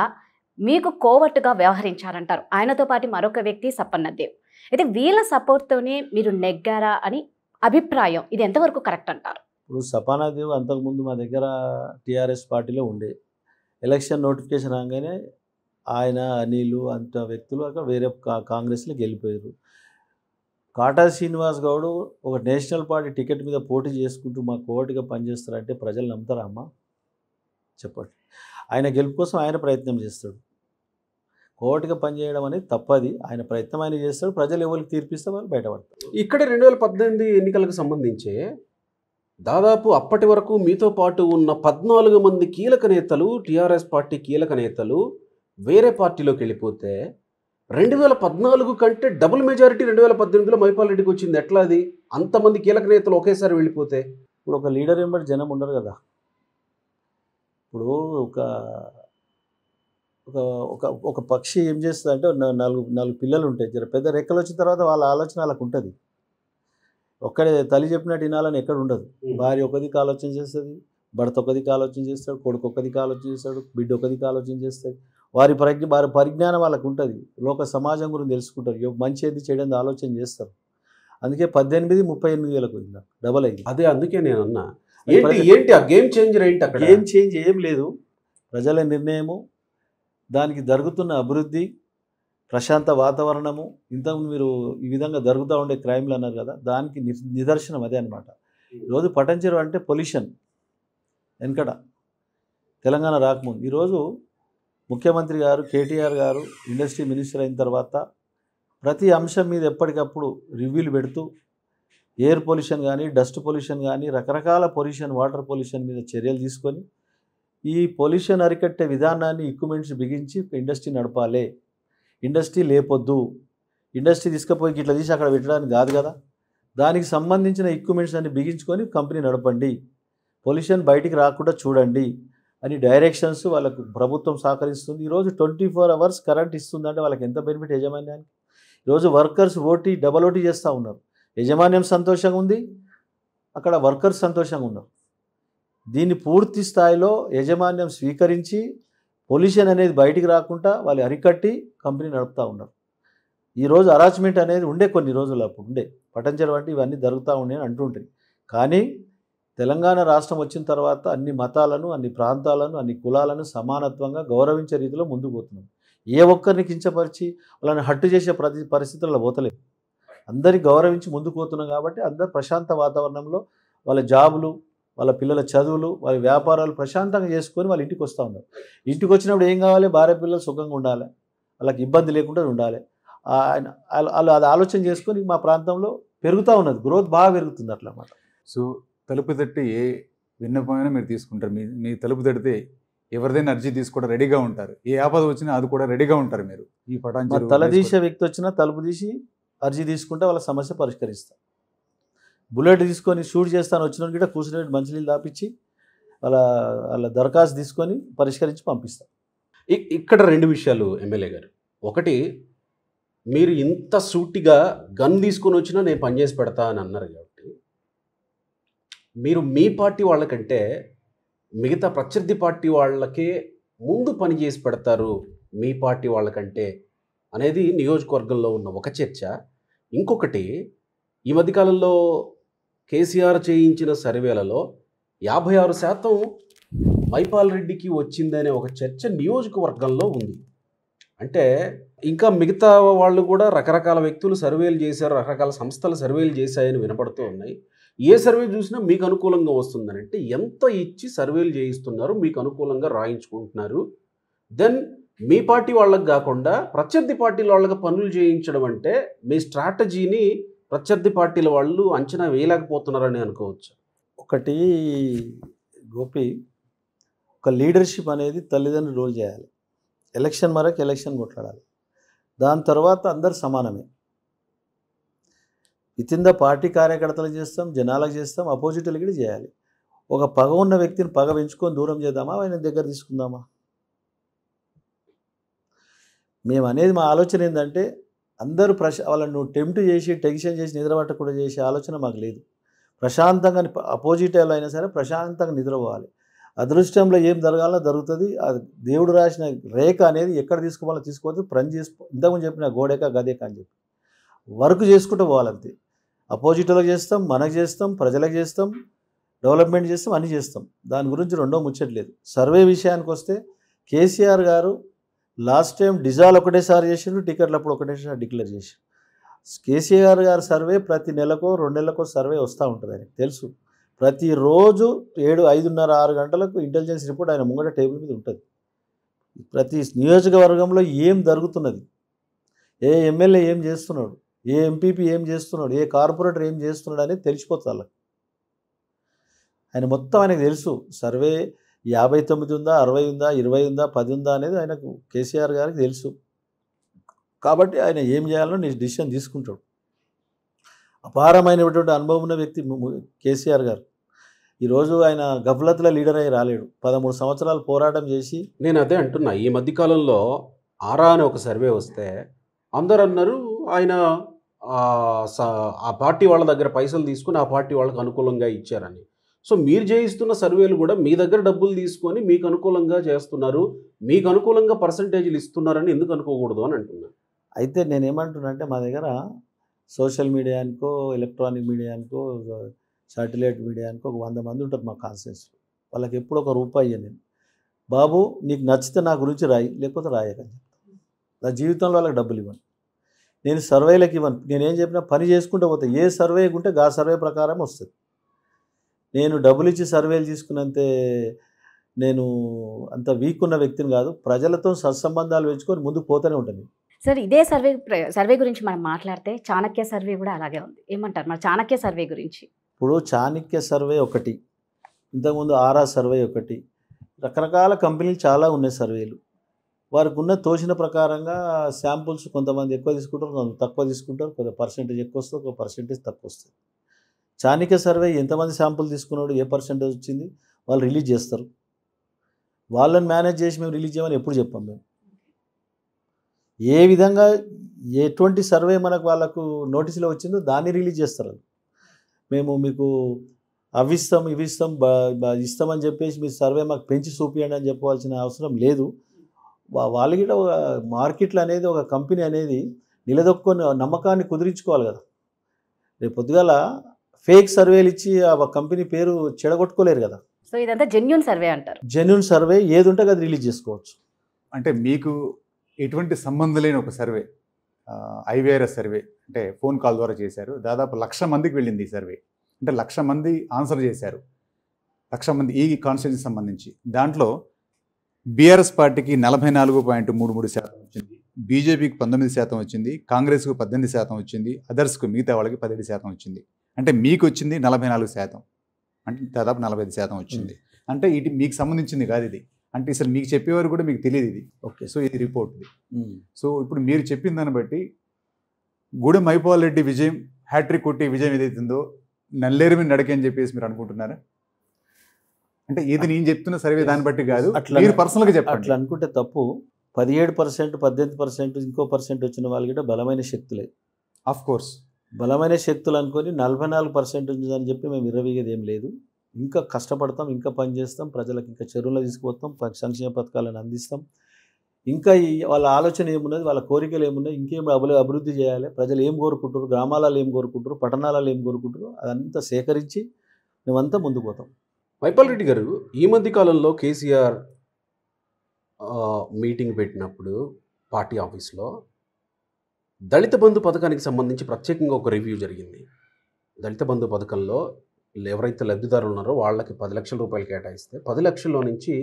మీకు కోవట్టుగా వ్యవహరించారంటారు ఆయనతో పాటు మరొక వ్యక్తి సప్పన్నదేవ్ అయితే వీళ్ళ సపోర్ట్తోనే మీరు నెగ్గారా అని అభిప్రాయం ఇది ఎంతవరకు కరెక్ట్ అంటారు ఇప్పుడు సపానాదేవ్ అంతకుముందు మా దగ్గర టీఆర్ఎస్ పార్టీలో ఉండే ఎలక్షన్ నోటిఫికేషన్ రాగానే ఆయన నీళ్ళు అంత వ్యక్తులు అక్కడ వేరే కాంగ్రెస్లోకి వెళ్ళిపోయారు కాటా శ్రీనివాస్ గౌడ్ ఒక నేషనల్ పార్టీ టికెట్ మీద పోటీ చేసుకుంటూ మా కోటిగా పనిచేస్తారంటే ప్రజలు నమ్ముతారా అమ్మా చెప్పండి ఆయన గెలుపు కోసం ఆయన ప్రయత్నం చేస్తాడు కోటిగా పనిచేయడం అనేది తప్పది ఆయన ప్రయత్నం ఆయన చేస్తాడు ప్రజలు ఎవరికి తీర్పిస్తే వాళ్ళు బయటపడతారు ఇక్కడ రెండు వేల పద్దెనిమిది ఎన్నికలకు సంబంధించి దాదాపు అప్పటి వరకు మీతో పాటు ఉన్న పద్నాలుగు మంది కీలక నేతలు టీఆర్ఎస్ పార్టీ కీలక నేతలు వేరే పార్టీలోకి వెళ్ళిపోతే రెండు వేల పద్నాలుగు కంటే డబుల్ మెజారిటీ రెండు వేల పద్దెనిమిదిలో మైపాల్ రెడ్డికి వచ్చింది ఎట్లా అది అంతమంది కీలక నేతలు ఒకేసారి వెళ్ళిపోతే ఇప్పుడు ఒక లీడర్ ఎంబడి జనం ఉండరు కదా ఇప్పుడు ఒక ఒక ఒక ఒక పక్షి ఏం చేస్తుంది అంటే నాలుగు నాలుగు పిల్లలు ఉంటాయి జర పెద్ద రెక్కలు వచ్చిన తర్వాత వాళ్ళ ఆలోచన వాళ్ళకు ఉంటుంది ఒక్కడే తల్లి చెప్పినట్టు వినాలని ఎక్కడ ఉండదు భార్య ఒకదికి ఆలోచన చేస్తుంది భర్త ఒకదికి ఆలోచన చేస్తాడు కొడుకు ఒకదికి ఆలోచన చేస్తాడు బిడ్డ ఒకదికి ఆలోచన చేస్తాడు వారి ప్రజ్ఞ వారి పరిజ్ఞానం వాళ్ళకు ఉంటుంది లోక సమాజం గురించి తెలుసుకుంటారు మంచి ఏది చేయడం ఆలోచన చేస్తారు అందుకే పద్దెనిమిది ముప్పై ఎనిమిది వేలకు అయిందా డబల్ అయింది అదే అందుకే నేను అన్నా ఏంటి ఏంటి ఆ గేమ్ చేంజర్ ఏంటి అక్కడ గేమ్ చేంజ్ ఏం లేదు ప్రజల నిర్ణయము దానికి జరుగుతున్న అభివృద్ధి ప్రశాంత వాతావరణము ఇంతకుముందు మీరు ఈ విధంగా జరుగుతూ ఉండే క్రైమ్లు అన్నారు కదా దానికి నిదర్శనం అదే అనమాట hmm. ఈరోజు పటంచెరు అంటే పొల్యూషన్ వెనకట తెలంగాణ రాకముందు ఈరోజు ముఖ్యమంత్రి గారు కేటీఆర్ గారు ఇండస్ట్రీ మినిస్టర్ అయిన తర్వాత ప్రతి అంశం మీద ఎప్పటికప్పుడు రివ్యూలు పెడుతూ ఎయిర్ పొల్యూషన్ కానీ డస్ట్ పొల్యూషన్ కానీ రకరకాల పొల్యూషన్ వాటర్ పొల్యూషన్ మీద చర్యలు తీసుకొని ఈ పొల్యూషన్ అరికట్టే విధానాన్ని ఇక్విప్మెంట్స్ బిగించి ఇండస్ట్రీ నడపాలి ఇండస్ట్రీ లేపొద్దు ఇండస్ట్రీ తీసుకుపోయి ఇట్లా తీసి అక్కడ పెట్టడానికి కాదు కదా దానికి సంబంధించిన ఎక్విప్మెంట్స్ అన్ని బిగించుకొని కంపెనీ నడపండి పొల్యూషన్ బయటికి రాకుండా చూడండి అని డైరెక్షన్స్ వాళ్ళకు ప్రభుత్వం సహకరిస్తుంది ఈరోజు ట్వంటీ ఫోర్ అవర్స్ కరెంట్ ఇస్తుందంటే వాళ్ళకి ఎంత బెనిఫిట్ యజమాన్యానికి ఈరోజు వర్కర్స్ ఓటీ డబల్ ఓటీ చేస్తూ ఉన్నారు యజమాన్యం సంతోషంగా ఉంది అక్కడ వర్కర్స్ సంతోషంగా ఉన్నారు దీన్ని పూర్తి స్థాయిలో యజమాన్యం స్వీకరించి పొల్యూషన్ అనేది బయటికి రాకుండా వాళ్ళు అరికట్టి కంపెనీ నడుపుతూ ఉన్నారు ఈరోజు అరాచ్మెంట్ అనేది ఉండే కొన్ని రోజులు అప్పుడు ఉండే పటంచర్ వంటి ఇవన్నీ జరుగుతూ ఉండే అని అంటుంటాయి కానీ తెలంగాణ రాష్ట్రం వచ్చిన తర్వాత అన్ని మతాలను అన్ని ప్రాంతాలను అన్ని కులాలను సమానత్వంగా గౌరవించే రీతిలో ముందుకు పోతున్నాం ఏ ఒక్కరిని కించపరిచి వాళ్ళని హట్టు చేసే ప్రతి పరిస్థితుల్లో పోతలేదు అందరి గౌరవించి ముందుకు పోతున్నాం కాబట్టి అందరు ప్రశాంత వాతావరణంలో వాళ్ళ జాబులు వాళ్ళ పిల్లల చదువులు వాళ్ళ వ్యాపారాలు ప్రశాంతంగా చేసుకొని వాళ్ళ ఇంటికి వస్తూ ఉన్నారు ఇంటికి వచ్చినప్పుడు ఏం కావాలి భార్య పిల్లలు సుఖంగా ఉండాలి వాళ్ళకి ఇబ్బంది లేకుండా ఉండాలి వాళ్ళు అది ఆలోచన చేసుకొని మా ప్రాంతంలో పెరుగుతూ ఉన్నది గ్రోత్ బాగా పెరుగుతుంది అట్లా సో తలుపు తట్టి ఏ విన్నపమైనా మీరు తీసుకుంటారు మీ మీ తలుపు తడితే ఎవరిదైనా అర్జీ తీసుకోవడం రెడీగా ఉంటారు ఏ ఆపద వచ్చినా అది కూడా రెడీగా ఉంటారు మీరు ఈ పటాంజలి తలదీసే వ్యక్తి వచ్చినా తలుపు తీసి అర్జీ తీసుకుంటే వాళ్ళ సమస్య పరిష్కరిస్తాం బుల్లెట్ తీసుకొని షూట్ చేస్తాను వచ్చిన కూడా కూర్చుని మంచినీళ్ళు దాపించి వాళ్ళ వాళ్ళ దరఖాస్తు తీసుకొని పరిష్కరించి పంపిస్తాం ఇక్కడ రెండు విషయాలు ఎమ్మెల్యే గారు ఒకటి మీరు ఇంత సూటిగా గన్ తీసుకొని వచ్చినా నేను పనిచేసి పెడతా అని అన్నారు మీరు మీ పార్టీ వాళ్ళకంటే మిగతా ప్రత్యర్థి పార్టీ వాళ్ళకే ముందు పని చేసి పెడతారు మీ పార్టీ వాళ్ళకంటే అనేది నియోజకవర్గంలో ఉన్న ఒక చర్చ ఇంకొకటి ఈ మధ్యకాలంలో కేసీఆర్ చేయించిన సర్వేలలో యాభై ఆరు శాతం మైపాల్ రెడ్డికి వచ్చిందనే ఒక చర్చ నియోజకవర్గంలో ఉంది అంటే ఇంకా మిగతా వాళ్ళు కూడా రకరకాల వ్యక్తులు సర్వేలు చేశారు రకరకాల సంస్థలు సర్వేలు చేశాయని వినపడుతూ ఉన్నాయి ఏ సర్వే చూసినా మీకు అనుకూలంగా వస్తుందని అంటే ఎంత ఇచ్చి సర్వేలు చేయిస్తున్నారు మీకు అనుకూలంగా రాయించుకుంటున్నారు దెన్ మీ పార్టీ వాళ్ళకి కాకుండా ప్రత్యర్థి పార్టీల వాళ్ళకి పనులు చేయించడం అంటే మీ స్ట్రాటజీని ప్రత్యర్థి పార్టీల వాళ్ళు అంచనా వేయలేకపోతున్నారని అనుకోవచ్చు ఒకటి గోపి ఒక లీడర్షిప్ అనేది తల్లిదండ్రులు రోల్ చేయాలి ఎలక్షన్ మరొక ఎలక్షన్ కొట్లాడాలి దాని తర్వాత అందరు సమానమే ఇతింద పార్టీ కార్యకర్తలు చేస్తాం జనాలకు చేస్తాం అపోజిట్ కూడా చేయాలి ఒక పగ ఉన్న వ్యక్తిని పగ పెంచుకొని దూరం చేద్దామా ఆయన దగ్గర తీసుకుందామా మేము అనేది మా ఆలోచన ఏంటంటే అందరూ ప్రశ వాళ్ళని నువ్వు టెంప్ట్ చేసి టెన్షన్ చేసి నిద్రపట్టకుండా చేసే ఆలోచన మాకు లేదు ప్రశాంతంగా అపోజిట్ ఎలా అయినా సరే ప్రశాంతంగా నిద్రపోవాలి అదృష్టంలో ఏం జరగాలో జరుగుతుంది అది దేవుడు రాసిన రేఖ అనేది ఎక్కడ తీసుకోవాలో తీసుకోవద్దు ప్రని చేసుకో ఇంతకుముందు చెప్పిన గోడేక గదేక అని చెప్పి వర్క్ చేసుకుంటూ పోవాలంతే అపోజిట్లకు చేస్తాం మనకు చేస్తాం ప్రజలకు చేస్తాం డెవలప్మెంట్ చేస్తాం అన్నీ చేస్తాం దాని గురించి రెండో ముచ్చట్లేదు సర్వే విషయానికి వస్తే కేసీఆర్ గారు లాస్ట్ టైం డిజాల్ ఒకటేసారి చేసిండ్రు టికెట్లు అప్పుడు ఒకటేసారి డిక్లేర్ చేసి కేసీఆర్ గారు సర్వే ప్రతి నెలకో రెండు నెలలకో సర్వే వస్తూ ఉంటుంది ఆయనకు తెలుసు ప్రతిరోజు ఏడు ఐదున్నర ఆరు గంటలకు ఇంటెలిజెన్స్ రిపోర్ట్ ఆయన ముంగట టేబుల్ మీద ఉంటుంది ప్రతి నియోజకవర్గంలో ఏం జరుగుతున్నది ఏ ఎమ్మెల్యే ఏం చేస్తున్నాడు ఏ ఎంపీపీ ఏం చేస్తున్నాడు ఏ కార్పొరేటర్ ఏం చేస్తున్నాడు అనేది తెలిసిపోతుంది వాళ్ళకి ఆయన మొత్తం ఆయనకు తెలుసు సర్వే యాభై తొమ్మిది ఉందా అరవై ఉందా ఇరవై ఉందా పది ఉందా అనేది ఆయనకు కేసీఆర్ గారికి తెలుసు కాబట్టి ఆయన ఏం చేయాలో నీ డిసిషన్ తీసుకుంటాడు అపారమైనటువంటి అనుభవం ఉన్న వ్యక్తి కేసీఆర్ గారు ఈరోజు ఆయన గఫలత్ల లీడర్ అయి రాలేడు పదమూడు సంవత్సరాలు పోరాటం చేసి నేను అదే అంటున్నా ఈ మధ్యకాలంలో ఆరా అని ఒక సర్వే వస్తే అందరూ అన్నారు ఆయన ఆ పార్టీ వాళ్ళ దగ్గర పైసలు తీసుకుని ఆ పార్టీ వాళ్ళకి అనుకూలంగా ఇచ్చారని సో మీరు చేయిస్తున్న సర్వేలు కూడా మీ దగ్గర డబ్బులు తీసుకొని మీకు అనుకూలంగా చేస్తున్నారు మీకు అనుకూలంగా పర్సంటేజీలు ఇస్తున్నారని ఎందుకు అనుకోకూడదు అని అంటున్నాను అయితే నేను అంటే మా దగ్గర సోషల్ మీడియా అనుకో ఎలక్ట్రానిక్ మీడియా అనుకో శాటిలైట్ మీడియా అనుకో ఒక వంద మంది ఉంటారు మా కాన్సెన్స్లో వాళ్ళకి ఎప్పుడు ఒక రూపాయి నేను బాబు నీకు నచ్చితే నా గురించి రాయి లేకపోతే రాయకని చెప్తాను నా జీవితంలో వాళ్ళకి డబ్బులు ఇవ్వను నేను సర్వేలకు ఇవ్వను నేనేం చెప్పినా పని చేసుకుంటూ పోతే ఏ సర్వే ఉంటే ఆ సర్వే ప్రకారం వస్తుంది నేను డబ్బులు ఇచ్చి సర్వేలు తీసుకున్నంతే నేను అంత వీక్ ఉన్న వ్యక్తిని కాదు ప్రజలతో సత్సంబంధాలు పెంచుకొని ముందు పోతూనే ఉంటుంది సార్ ఇదే సర్వే సర్వే గురించి మనం మాట్లాడితే చాణక్య సర్వే కూడా అలాగే ఉంది ఏమంటారు మన చాణక్య సర్వే గురించి ఇప్పుడు చాణక్య సర్వే ఒకటి ఇంతకుముందు ఆరా సర్వే ఒకటి రకరకాల కంపెనీలు చాలా ఉన్నాయి సర్వేలు వారికి ఉన్న తోచిన ప్రకారంగా శాంపుల్స్ కొంతమంది ఎక్కువ తీసుకుంటారు కొంత తక్కువ తీసుకుంటారు కొంత పర్సెంటేజ్ ఎక్కువ వస్తుంది ఒక పర్సెంటేజ్ తక్కువ వస్తుంది చాణిక్య సర్వే ఎంతమంది శాంపుల్ తీసుకున్నాడు ఏ పర్సెంటేజ్ వచ్చింది వాళ్ళు రిలీజ్ చేస్తారు వాళ్ళని మేనేజ్ చేసి మేము రిలీజ్ చేయమని ఎప్పుడు చెప్పాం మేము ఏ విధంగా ఎటువంటి సర్వే మనకు వాళ్ళకు నోటీసులో వచ్చిందో దాన్ని రిలీజ్ చేస్తారు మేము మీకు అవిస్తాం ఇవిస్తాం ఇవి ఇస్తాం ఇస్తామని చెప్పేసి మీ సర్వే మాకు పెంచి చూపియండి అని చెప్పవలసిన అవసరం లేదు వాళ్ళకి కూడా ఒక మార్కెట్లు అనేది ఒక కంపెనీ అనేది నిలదొక్కుని నమ్మకాన్ని కుదిరించుకోవాలి కదా రేపు పొద్దుగాల ఫేక్ సర్వేలు ఇచ్చి ఆ కంపెనీ పేరు చెడగొట్టుకోలేరు కదా సో ఇదంతా జెన్యున్ సర్వే అంటారు జెన్యున్ సర్వే ఏది ఉంటే అది రిలీజ్ చేసుకోవచ్చు అంటే మీకు ఎటువంటి సంబంధం లేని ఒక సర్వే ఐవీఆర్ఎస్ సర్వే అంటే ఫోన్ కాల్ ద్వారా చేశారు దాదాపు లక్ష మందికి వెళ్ళింది ఈ సర్వే అంటే లక్ష మంది ఆన్సర్ చేశారు లక్ష మంది ఈ కాన్స్టిట్యూన్సీ సంబంధించి దాంట్లో బీఆర్ఎస్ పార్టీకి నలభై నాలుగు పాయింట్ మూడు మూడు శాతం వచ్చింది బీజేపీకి పంతొమ్మిది శాతం వచ్చింది కాంగ్రెస్కు పద్దెనిమిది శాతం వచ్చింది అదర్స్కు మిగతా వాళ్ళకి పదిహేడు శాతం వచ్చింది అంటే మీకు వచ్చింది నలభై నాలుగు శాతం అంటే దాదాపు నలభై ఐదు శాతం వచ్చింది అంటే ఇటు మీకు సంబంధించింది కాదు ఇది అంటే అసలు మీకు చెప్పేవారు కూడా మీకు తెలియదు ఇది ఓకే సో ఇది రిపోర్ట్ ఇది సో ఇప్పుడు మీరు చెప్పిన దాన్ని బట్టి గుడి మైపాల్ రెడ్డి విజయం హ్యాట్రిక్ కొట్టి విజయం ఏదైతుందో నల్లేరు మీద నడకే అని చెప్పేసి మీరు అనుకుంటున్నారా అంటే ఏది నేను చెప్తున్న సరే దాన్ని బట్టి కాదు అట్లా మీరు పర్సనల్గా చెప్పండి అట్లా అనుకుంటే తప్పు పదిహేడు పర్సెంట్ పద్దెనిమిది పర్సెంట్ ఇంకో పర్సెంట్ వచ్చిన వాళ్ళకి బలమైన శక్తులే ఆఫ్ కోర్స్ బలమైన శక్తులు అనుకొని నలభై నాలుగు పర్సెంట్ ఉందని చెప్పి మేము విరవీగేది ఏం లేదు ఇంకా కష్టపడతాం ఇంకా పనిచేస్తాం ప్రజలకు ఇంకా చెరువులో తీసుకుపోతాం సంక్షేమ పథకాలను అందిస్తాం ఇంకా ఈ వాళ్ళ ఆలోచన ఏమున్నది వాళ్ళ కోరికలు ఏమున్నాయి ఇంకేం అభివృద్ధి చేయాలి ప్రజలు ఏం కోరుకుంటారు గ్రామాలలో ఏం కోరుకుంటారు పట్టణాలలో ఏం కోరుకుంటారు అదంతా సేకరించి మేమంతా ముందుకు పోతాం వైపాల్ రెడ్డి గారు ఈ మధ్య కాలంలో కేసీఆర్ మీటింగ్ పెట్టినప్పుడు పార్టీ ఆఫీస్లో దళిత బంధు పథకానికి సంబంధించి ప్రత్యేకంగా ఒక రివ్యూ జరిగింది దళిత బంధు పథకంలో ఎవరైతే లబ్ధిదారులు ఉన్నారో వాళ్ళకి పది లక్షల రూపాయలు కేటాయిస్తే పది లక్షల్లో నుంచి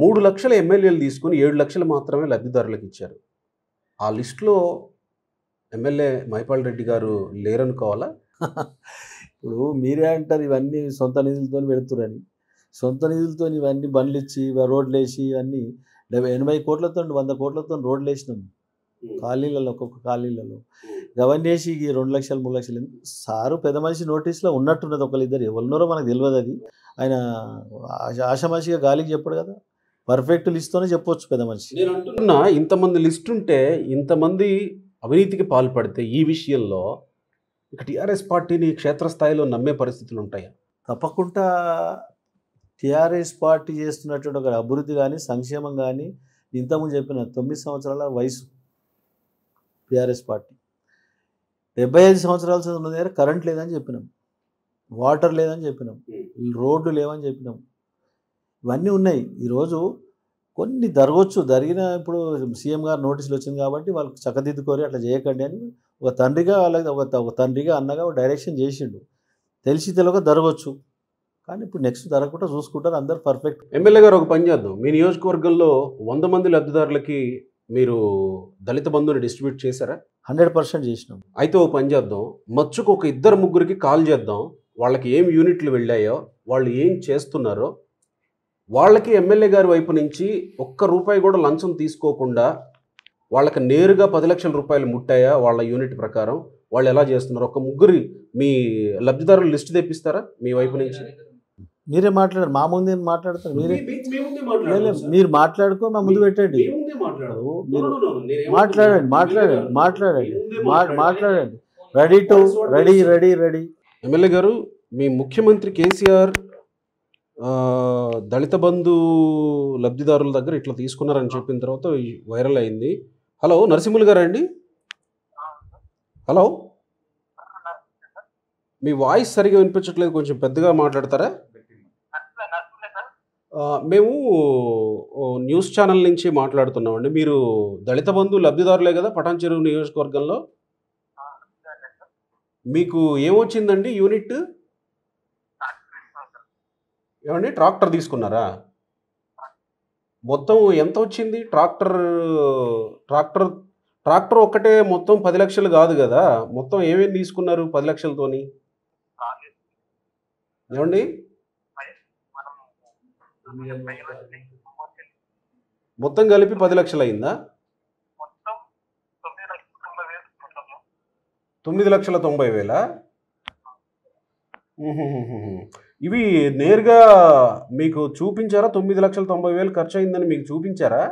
మూడు లక్షల ఎమ్మెల్యేలు తీసుకుని ఏడు లక్షలు మాత్రమే లబ్ధిదారులకు ఇచ్చారు ఆ లిస్టులో ఎమ్మెల్యే మైపాల్ రెడ్డి గారు లేరనుకోవాలా ఇప్పుడు మీరే అంటారు ఇవన్నీ సొంత నిధులతో పెడుతురని సొంత నిధులతో ఇవన్నీ బండ్లు ఇచ్చి రోడ్లు వేసి ఇవన్నీ డెబ్బై ఎనభై కోట్లతో వంద కోట్లతో రోడ్లు వేసినాం ఖాళీలలో ఒక్కొక్క ఖాళీలలో గవర్న చేసి ఈ రెండు లక్షలు మూడు లక్షలు సారు పెద్ద మనిషి నోటీస్లో ఉన్నట్టున్నది ఒకళ్ళిద్దరు ఎవరినోరో మనకు తెలియదు అది ఆయన మనిషిగా గాలికి చెప్పడు కదా పర్ఫెక్ట్ లిస్ట్తోనే చెప్పవచ్చు పెద్ద మనిషి నేను అంటున్నా ఇంతమంది లిస్ట్ ఉంటే ఇంతమంది అవినీతికి పాల్పడితే ఈ విషయంలో ఇక టీఆర్ఎస్ పార్టీని క్షేత్రస్థాయిలో నమ్మే పరిస్థితులు ఉంటాయా తప్పకుండా టీఆర్ఎస్ పార్టీ చేస్తున్నటువంటి ఒక అభివృద్ధి కానీ సంక్షేమం కానీ ఇంతకుముందు చెప్పిన తొమ్మిది సంవత్సరాల వయసు టీఆర్ఎస్ పార్టీ డెబ్బై ఐదు సంవత్సరాల ఉన్న దగ్గర కరెంట్ లేదని చెప్పినాం వాటర్ లేదని చెప్పినాం రోడ్లు లేవని చెప్పినాం ఇవన్నీ ఉన్నాయి ఈరోజు కొన్ని జరగవచ్చు జరిగిన ఇప్పుడు సీఎం గారు నోటీసులు వచ్చింది కాబట్టి వాళ్ళకి చక్కదిద్దుకోరి అట్లా చేయకండి అని ఒక తండ్రిగా వాళ్ళకి ఒక తండ్రిగా అన్నగా ఒక డైరెక్షన్ చేసిండు తెలిసి తెలియక జరగవచ్చు కానీ ఇప్పుడు నెక్స్ట్ జరగకుండా చూసుకుంటారు అందరు పర్ఫెక్ట్ ఎమ్మెల్యే గారు ఒక పని చేద్దాం మీ నియోజకవర్గంలో వంద మంది లబ్ధిదారులకి మీరు దళిత బంధువుని డిస్ట్రిబ్యూట్ చేశారా హండ్రెడ్ పర్సెంట్ చేసినాం అయితే ఓ పని చేద్దాం మచ్చుకు ఒక ఇద్దరు ముగ్గురికి కాల్ చేద్దాం వాళ్ళకి ఏం యూనిట్లు వెళ్ళాయో వాళ్ళు ఏం చేస్తున్నారో వాళ్ళకి ఎమ్మెల్యే గారి వైపు నుంచి ఒక్క రూపాయి కూడా లంచం తీసుకోకుండా వాళ్ళకి నేరుగా పది లక్షల రూపాయలు ముట్టాయా వాళ్ళ యూనిట్ ప్రకారం వాళ్ళు ఎలా చేస్తున్నారు ఒక ముగ్గురి మీ లబ్ధిదారుల లిస్ట్ తెప్పిస్తారా మీ వైపు నుంచి మీరే మాట్లాడారు మా ముందు మాట్లాడతారు మీరే మీరు మాట్లాడుకో మా ముందు పెట్టండి మాట్లాడండి మాట్లాడండి మాట్లాడండి మాట్లాడండి ready to ready ready ready MLA గారు మీ ముఖ్యమంత్రి కేసీఆర్ దళిత బంధు లబ్ధిదారుల దగ్గర ఇట్లా తీసుకున్నారని చెప్పిన తర్వాత వైరల్ అయింది హలో నరసింహులు గారా అండి హలో మీ వాయిస్ సరిగా వినిపించట్లేదు కొంచెం పెద్దగా మాట్లాడతారా మేము న్యూస్ ఛానల్ నుంచి మాట్లాడుతున్నామండి మీరు దళిత బంధు లబ్ధిదారులే కదా పటాన్చెరువు నియోజకవర్గంలో మీకు ఏమొచ్చిందండి యూనిట్ ఏమండి ట్రాక్టర్ తీసుకున్నారా మొత్తం ఎంత వచ్చింది ట్రాక్టర్ ట్రాక్టర్ ట్రాక్టర్ ఒక్కటే మొత్తం పది లక్షలు కాదు కదా మొత్తం ఏమేమి తీసుకున్నారు పది లక్షలతోని ఏమండి మొత్తం కలిపి పది లక్షలు అయిందా తొమ్మిది లక్షల తొంభై వేలా ఇవి నేరుగా మీకు చూపించారా తొమ్మిది లక్షల తొంభై వేలు ఖర్చు అయిందని మీకు చూపించారా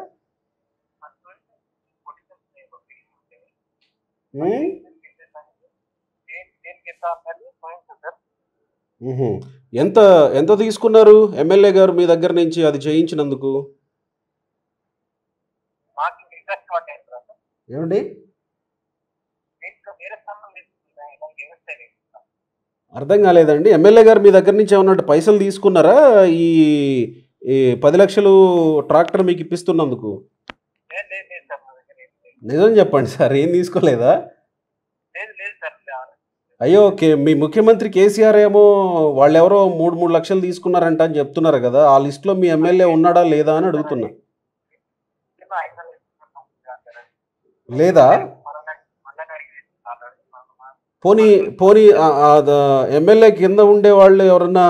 ఎంత ఎంత తీసుకున్నారు ఎమ్మెల్యే గారు మీ దగ్గర నుంచి అది చేయించినందుకు ఏమండి అర్థం కాలేదండి ఎమ్మెల్యే గారు మీ దగ్గర నుంచి ఏమన్నా పైసలు తీసుకున్నారా ఈ ఈ పది లక్షలు ట్రాక్టర్ మీకు ఇప్పిస్తున్నందుకు నిజం చెప్పండి సార్ ఏం తీసుకోలేదా అయ్యో ఓకే మీ ముఖ్యమంత్రి కేసీఆర్ ఏమో వాళ్ళు ఎవరో మూడు మూడు లక్షలు తీసుకున్నారంట అని చెప్తున్నారు కదా ఆ లిస్ట్లో మీ ఎమ్మెల్యే ఉన్నాడా లేదా అని అడుగుతున్నా లేదా పోనీ పోనీ ఎమ్మెల్యే కింద ఉండే వాళ్ళు ఎవరన్నా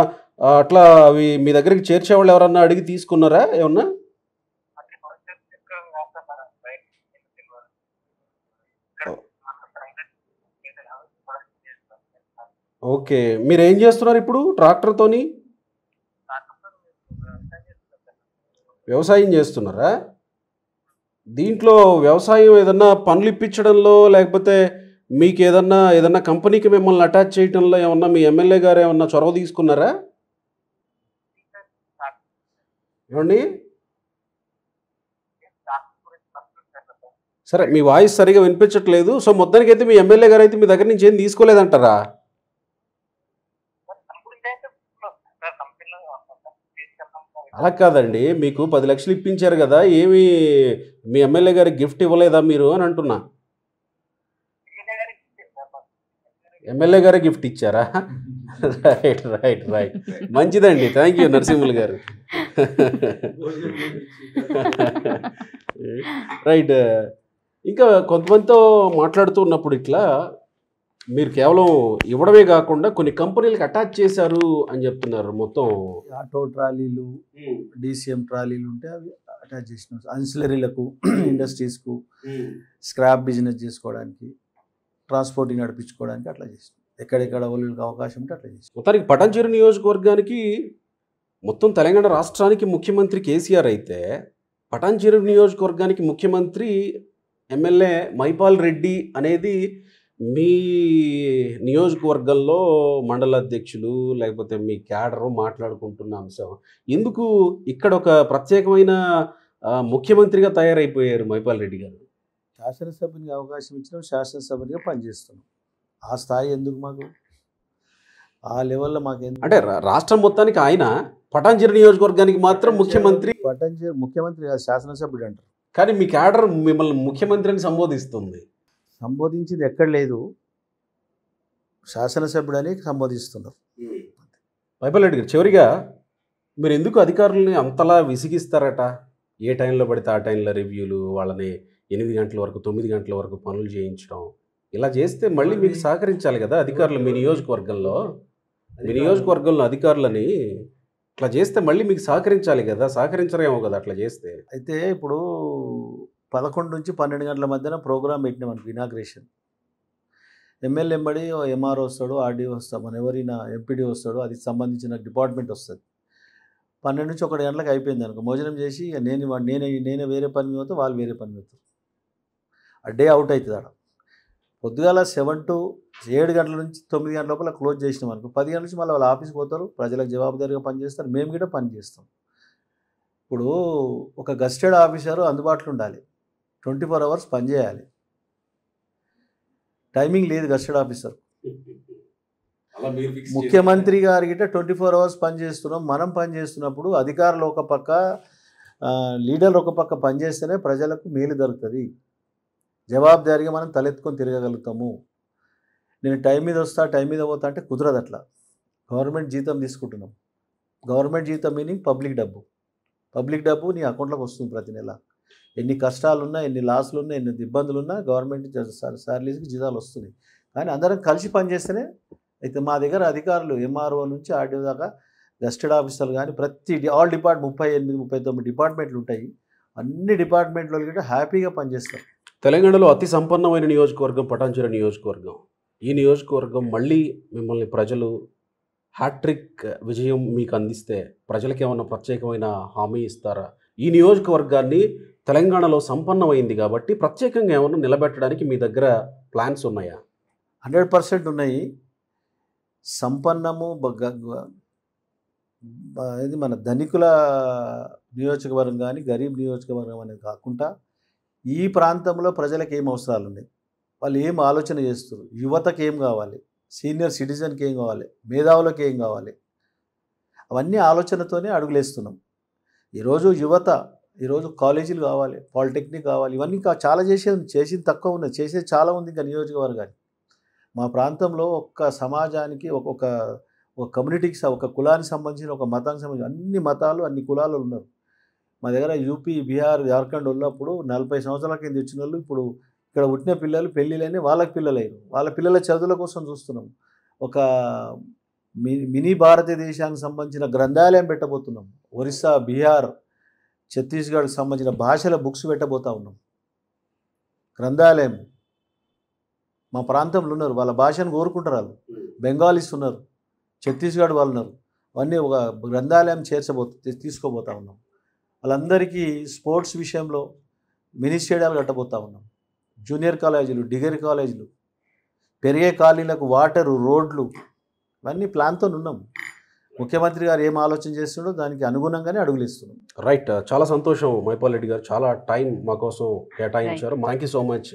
అట్లా అవి మీ దగ్గరికి చేర్చే వాళ్ళు ఎవరన్నా అడిగి తీసుకున్నారా ఏమన్నా ఓకే మీరు ఏం చేస్తున్నారు ఇప్పుడు ట్రాక్టర్తోని వ్యవసాయం చేస్తున్నారా దీంట్లో వ్యవసాయం ఏదన్నా పనులు ఇప్పించడంలో లేకపోతే మీకు ఏదన్నా ఏదన్నా కంపెనీకి మిమ్మల్ని అటాచ్ చేయడంలో ఏమన్నా మీ ఎమ్మెల్యే గారు ఏమన్నా చొరవ తీసుకున్నారా ఏమండి సరే మీ వాయిస్ సరిగా వినిపించట్లేదు సో మొత్తానికి అయితే మీ ఎమ్మెల్యే గారు అయితే మీ దగ్గర నుంచి ఏం తీసుకోలేదంటారా అలా కాదండి మీకు పది లక్షలు ఇప్పించారు కదా ఏమి మీ ఎమ్మెల్యే గారికి గిఫ్ట్ ఇవ్వలేదా మీరు అని అంటున్నా ఎమ్మెల్యే గారే గిఫ్ట్ ఇచ్చారా రైట్ రైట్ రైట్ మంచిదండి థ్యాంక్ యూ నరసింహులు గారు రైట్ ఇంకా కొంతమందితో మాట్లాడుతూ ఉన్నప్పుడు ఇట్లా మీరు కేవలం ఇవ్వడమే కాకుండా కొన్ని కంపెనీలకు అటాచ్ చేశారు అని చెప్తున్నారు మొత్తం ఆటో ట్రాలీలు డీసీఎం hmm. ట్రాలీలు ఉంటే అవి అటాచ్ చేసిన అన్సిలరీలకు ఇండస్ట్రీస్కు స్క్రాప్ బిజినెస్ చేసుకోవడానికి ట్రాన్స్పోర్టింగ్ నడిపించుకోవడానికి అట్లా చేసింది ఎక్కడెక్కడ వాళ్ళకి అవకాశం ఉంటే అట్లా చేసింది మొత్తానికి పటంచేరు నియోజకవర్గానికి మొత్తం తెలంగాణ రాష్ట్రానికి ముఖ్యమంత్రి కేసీఆర్ అయితే పటాన్చేరు నియోజకవర్గానికి ముఖ్యమంత్రి ఎమ్మెల్యే మైపాల్ రెడ్డి అనేది మీ నియోజకవర్గంలో మండల అధ్యక్షులు లేకపోతే మీ క్యాడరు మాట్లాడుకుంటున్న అంశం ఎందుకు ఇక్కడ ఒక ప్రత్యేకమైన ముఖ్యమంత్రిగా తయారైపోయారు మైపాల్ రెడ్డి గారు శాసనసభ్యునికి అవకాశం ఇచ్చినాం శాసనసభ్యునిగా పనిచేస్తున్నాం ఆ స్థాయి ఎందుకు మాకు ఆ లెవెల్లో మాకు అంటే రాష్ట్రం మొత్తానికి ఆయన పటాంజలి నియోజకవర్గానికి మాత్రం ముఖ్యమంత్రి పటాంజలి ముఖ్యమంత్రి కాదు శాసనసభ్యుడు అంటారు కానీ మీ క్యాడర్ మిమ్మల్ని ముఖ్యమంత్రిని సంబోధిస్తుంది సంబోధించింది ఎక్కడ లేదు శాసనసభ్యుడని సంబోధిస్తున్నారు వైపల్ రెడ్డి గారు చివరిగా మీరు ఎందుకు అధికారులని అంతలా విసిగిస్తారట ఏ టైంలో పడితే ఆ టైంలో రివ్యూలు వాళ్ళని ఎనిమిది గంటల వరకు తొమ్మిది గంటల వరకు పనులు చేయించడం ఇలా చేస్తే మళ్ళీ మీకు సహకరించాలి కదా అధికారులు మీ నియోజకవర్గంలో మీ నియోజకవర్గంలో అధికారులని అట్లా చేస్తే మళ్ళీ మీకు సహకరించాలి కదా సహకరించరేమో కదా అట్లా చేస్తే అయితే ఇప్పుడు పదకొండు నుంచి పన్నెండు గంటల మధ్యన ప్రోగ్రామ్ పెట్టినాం మనకి ఇనాగ్రేషన్ ఎమ్మెల్యే ఎంబడి ఎంఆర్ఓ వస్తాడు ఆర్డీఓ వస్తాడు మన ఎవరైనా ఎంపీడీ వస్తాడు అది సంబంధించిన డిపార్ట్మెంట్ వస్తుంది పన్నెండు నుంచి ఒకటి గంటలకు అయిపోయింది అనుకో భోజనం చేసి నేను నేనే నేనే వేరే పని మీద వాళ్ళు వేరే పని మీద ఆ డే అవుట్ అవుతుంది ఆడ పొద్దుగాల సెవెన్ టు ఏడు గంటల నుంచి తొమ్మిది గంటల లోపల క్లోజ్ చేసిన వరకు పది గంటల నుంచి మళ్ళీ వాళ్ళ ఆఫీస్కి పోతారు ప్రజలకు జవాబుదారీగా పనిచేస్తారు మేము కూడా పనిచేస్తాం ఇప్పుడు ఒక గస్టెడ్ ఆఫీసర్ అందుబాటులో ఉండాలి ట్వంటీ ఫోర్ అవర్స్ పనిచేయాలి టైమింగ్ లేదు గస్టెడ్ ఆఫీసర్ ముఖ్యమంత్రి గారి గిట్ట ట్వంటీ ఫోర్ అవర్స్ పనిచేస్తున్నాం మనం పనిచేస్తున్నప్పుడు అధికారులు ఒక పక్క లీడర్లు ఒక పక్క పనిచేస్తేనే ప్రజలకు మేలు దొరుకుతుంది జవాబుదారిగా మనం తలెత్తుకొని తిరగగలుగుతాము నేను టైం మీద వస్తా టైం మీద పోతా అంటే కుదరదు అట్లా గవర్నమెంట్ జీతం తీసుకుంటున్నాం గవర్నమెంట్ జీతం మీనింగ్ పబ్లిక్ డబ్బు పబ్లిక్ డబ్బు నీ అకౌంట్లోకి వస్తుంది ప్రతి నెల ఎన్ని కష్టాలున్నా ఎన్ని లాస్లున్నా ఎన్ని ఇబ్బందులున్నా గవర్నమెంట్ సార్లీస్కి జీతాలు వస్తున్నాయి కానీ అందరం కలిసి పనిచేస్తేనే అయితే మా దగ్గర అధికారులు ఎంఆర్ఓ నుంచి ఆర్డీఓ దాకా గస్టెడ్ ఆఫీసర్లు కానీ ప్రతి ఆల్ డిపార్ట్ ముప్పై ఎనిమిది ముప్పై తొమ్మిది డిపార్ట్మెంట్లు ఉంటాయి అన్ని డిపార్ట్మెంట్లో కూడా హ్యాపీగా పనిచేస్తారు తెలంగాణలో అతి సంపన్నమైన నియోజకవర్గం పటాంచెర నియోజకవర్గం ఈ నియోజకవర్గం మళ్ళీ మిమ్మల్ని ప్రజలు హ్యాట్రిక్ విజయం మీకు అందిస్తే ప్రజలకు ఏమైనా ప్రత్యేకమైన హామీ ఇస్తారా ఈ నియోజకవర్గాన్ని తెలంగాణలో సంపన్నమైంది కాబట్టి ప్రత్యేకంగా ఏమైనా నిలబెట్టడానికి మీ దగ్గర ప్లాన్స్ ఉన్నాయా హండ్రెడ్ పర్సెంట్ ఉన్నాయి సంపన్నము ఇది మన ధనికుల నియోజకవర్గం కానీ గరీబ్ నియోజకవర్గం అనేది కాకుండా ఈ ప్రాంతంలో ప్రజలకు ఏం అవసరాలు ఉన్నాయి వాళ్ళు ఏం ఆలోచన చేస్తారు యువతకి ఏం కావాలి సీనియర్ సిటిజన్కి ఏం కావాలి మేధావులకు ఏం కావాలి అవన్నీ ఆలోచనతోనే అడుగులేస్తున్నాం ఈరోజు యువత ఈరోజు కాలేజీలు కావాలి పాలిటెక్నిక్ కావాలి ఇవన్నీ చాలా చేసేది చేసింది తక్కువ ఉంది చేసేది చాలా ఉంది ఇంకా నియోజకవర్గాన్ని మా ప్రాంతంలో ఒక్క సమాజానికి ఒక్కొక్క ఒక కమ్యూనిటీకి ఒక కులానికి సంబంధించిన ఒక మతానికి సంబంధించిన అన్ని మతాలు అన్ని కులాలు ఉన్నారు మా దగ్గర యూపీ బీహార్ జార్ఖండ్ ఉన్నప్పుడు నలభై సంవత్సరాల కింద ఇచ్చిన వాళ్ళు ఇప్పుడు ఇక్కడ పుట్టిన పిల్లలు పెళ్ళిళ్ళని వాళ్ళకి పిల్లలయ్యారు వాళ్ళ పిల్లల చదువుల కోసం చూస్తున్నాం ఒక మినీ భారతదేశానికి సంబంధించిన గ్రంథాలయం పెట్టబోతున్నాం ఒరిస్సా బీహార్ ఛత్తీస్గఢ్కి సంబంధించిన భాషల బుక్స్ పెట్టబోతా ఉన్నాం గ్రంథాలయం మా ప్రాంతంలో ఉన్నారు వాళ్ళ భాషను కోరుకుంటారు వాళ్ళు బెంగాలీస్ ఉన్నారు ఛత్తీస్గఢ్ వాళ్ళు ఉన్నారు అవన్నీ ఒక గ్రంథాలయం చేర్చబో తీసుకోబోతా ఉన్నాం వాళ్ళందరికీ స్పోర్ట్స్ విషయంలో మినీ స్టేడియాలు కట్టబోతూ ఉన్నాం జూనియర్ కాలేజీలు డిగ్రీ కాలేజీలు పెరిగే ఖాళీలకు వాటరు రోడ్లు ఇవన్నీ ప్లాన్తో ఉన్నాం ముఖ్యమంత్రి గారు ఏం ఆలోచన చేస్తున్నాడో దానికి అనుగుణంగానే అడుగులు ఇస్తున్నాం రైట్ చాలా సంతోషం మైపాల్ రెడ్డి గారు చాలా టైం మాకోసం కేటాయించారు థ్యాంక్ యూ సో మచ్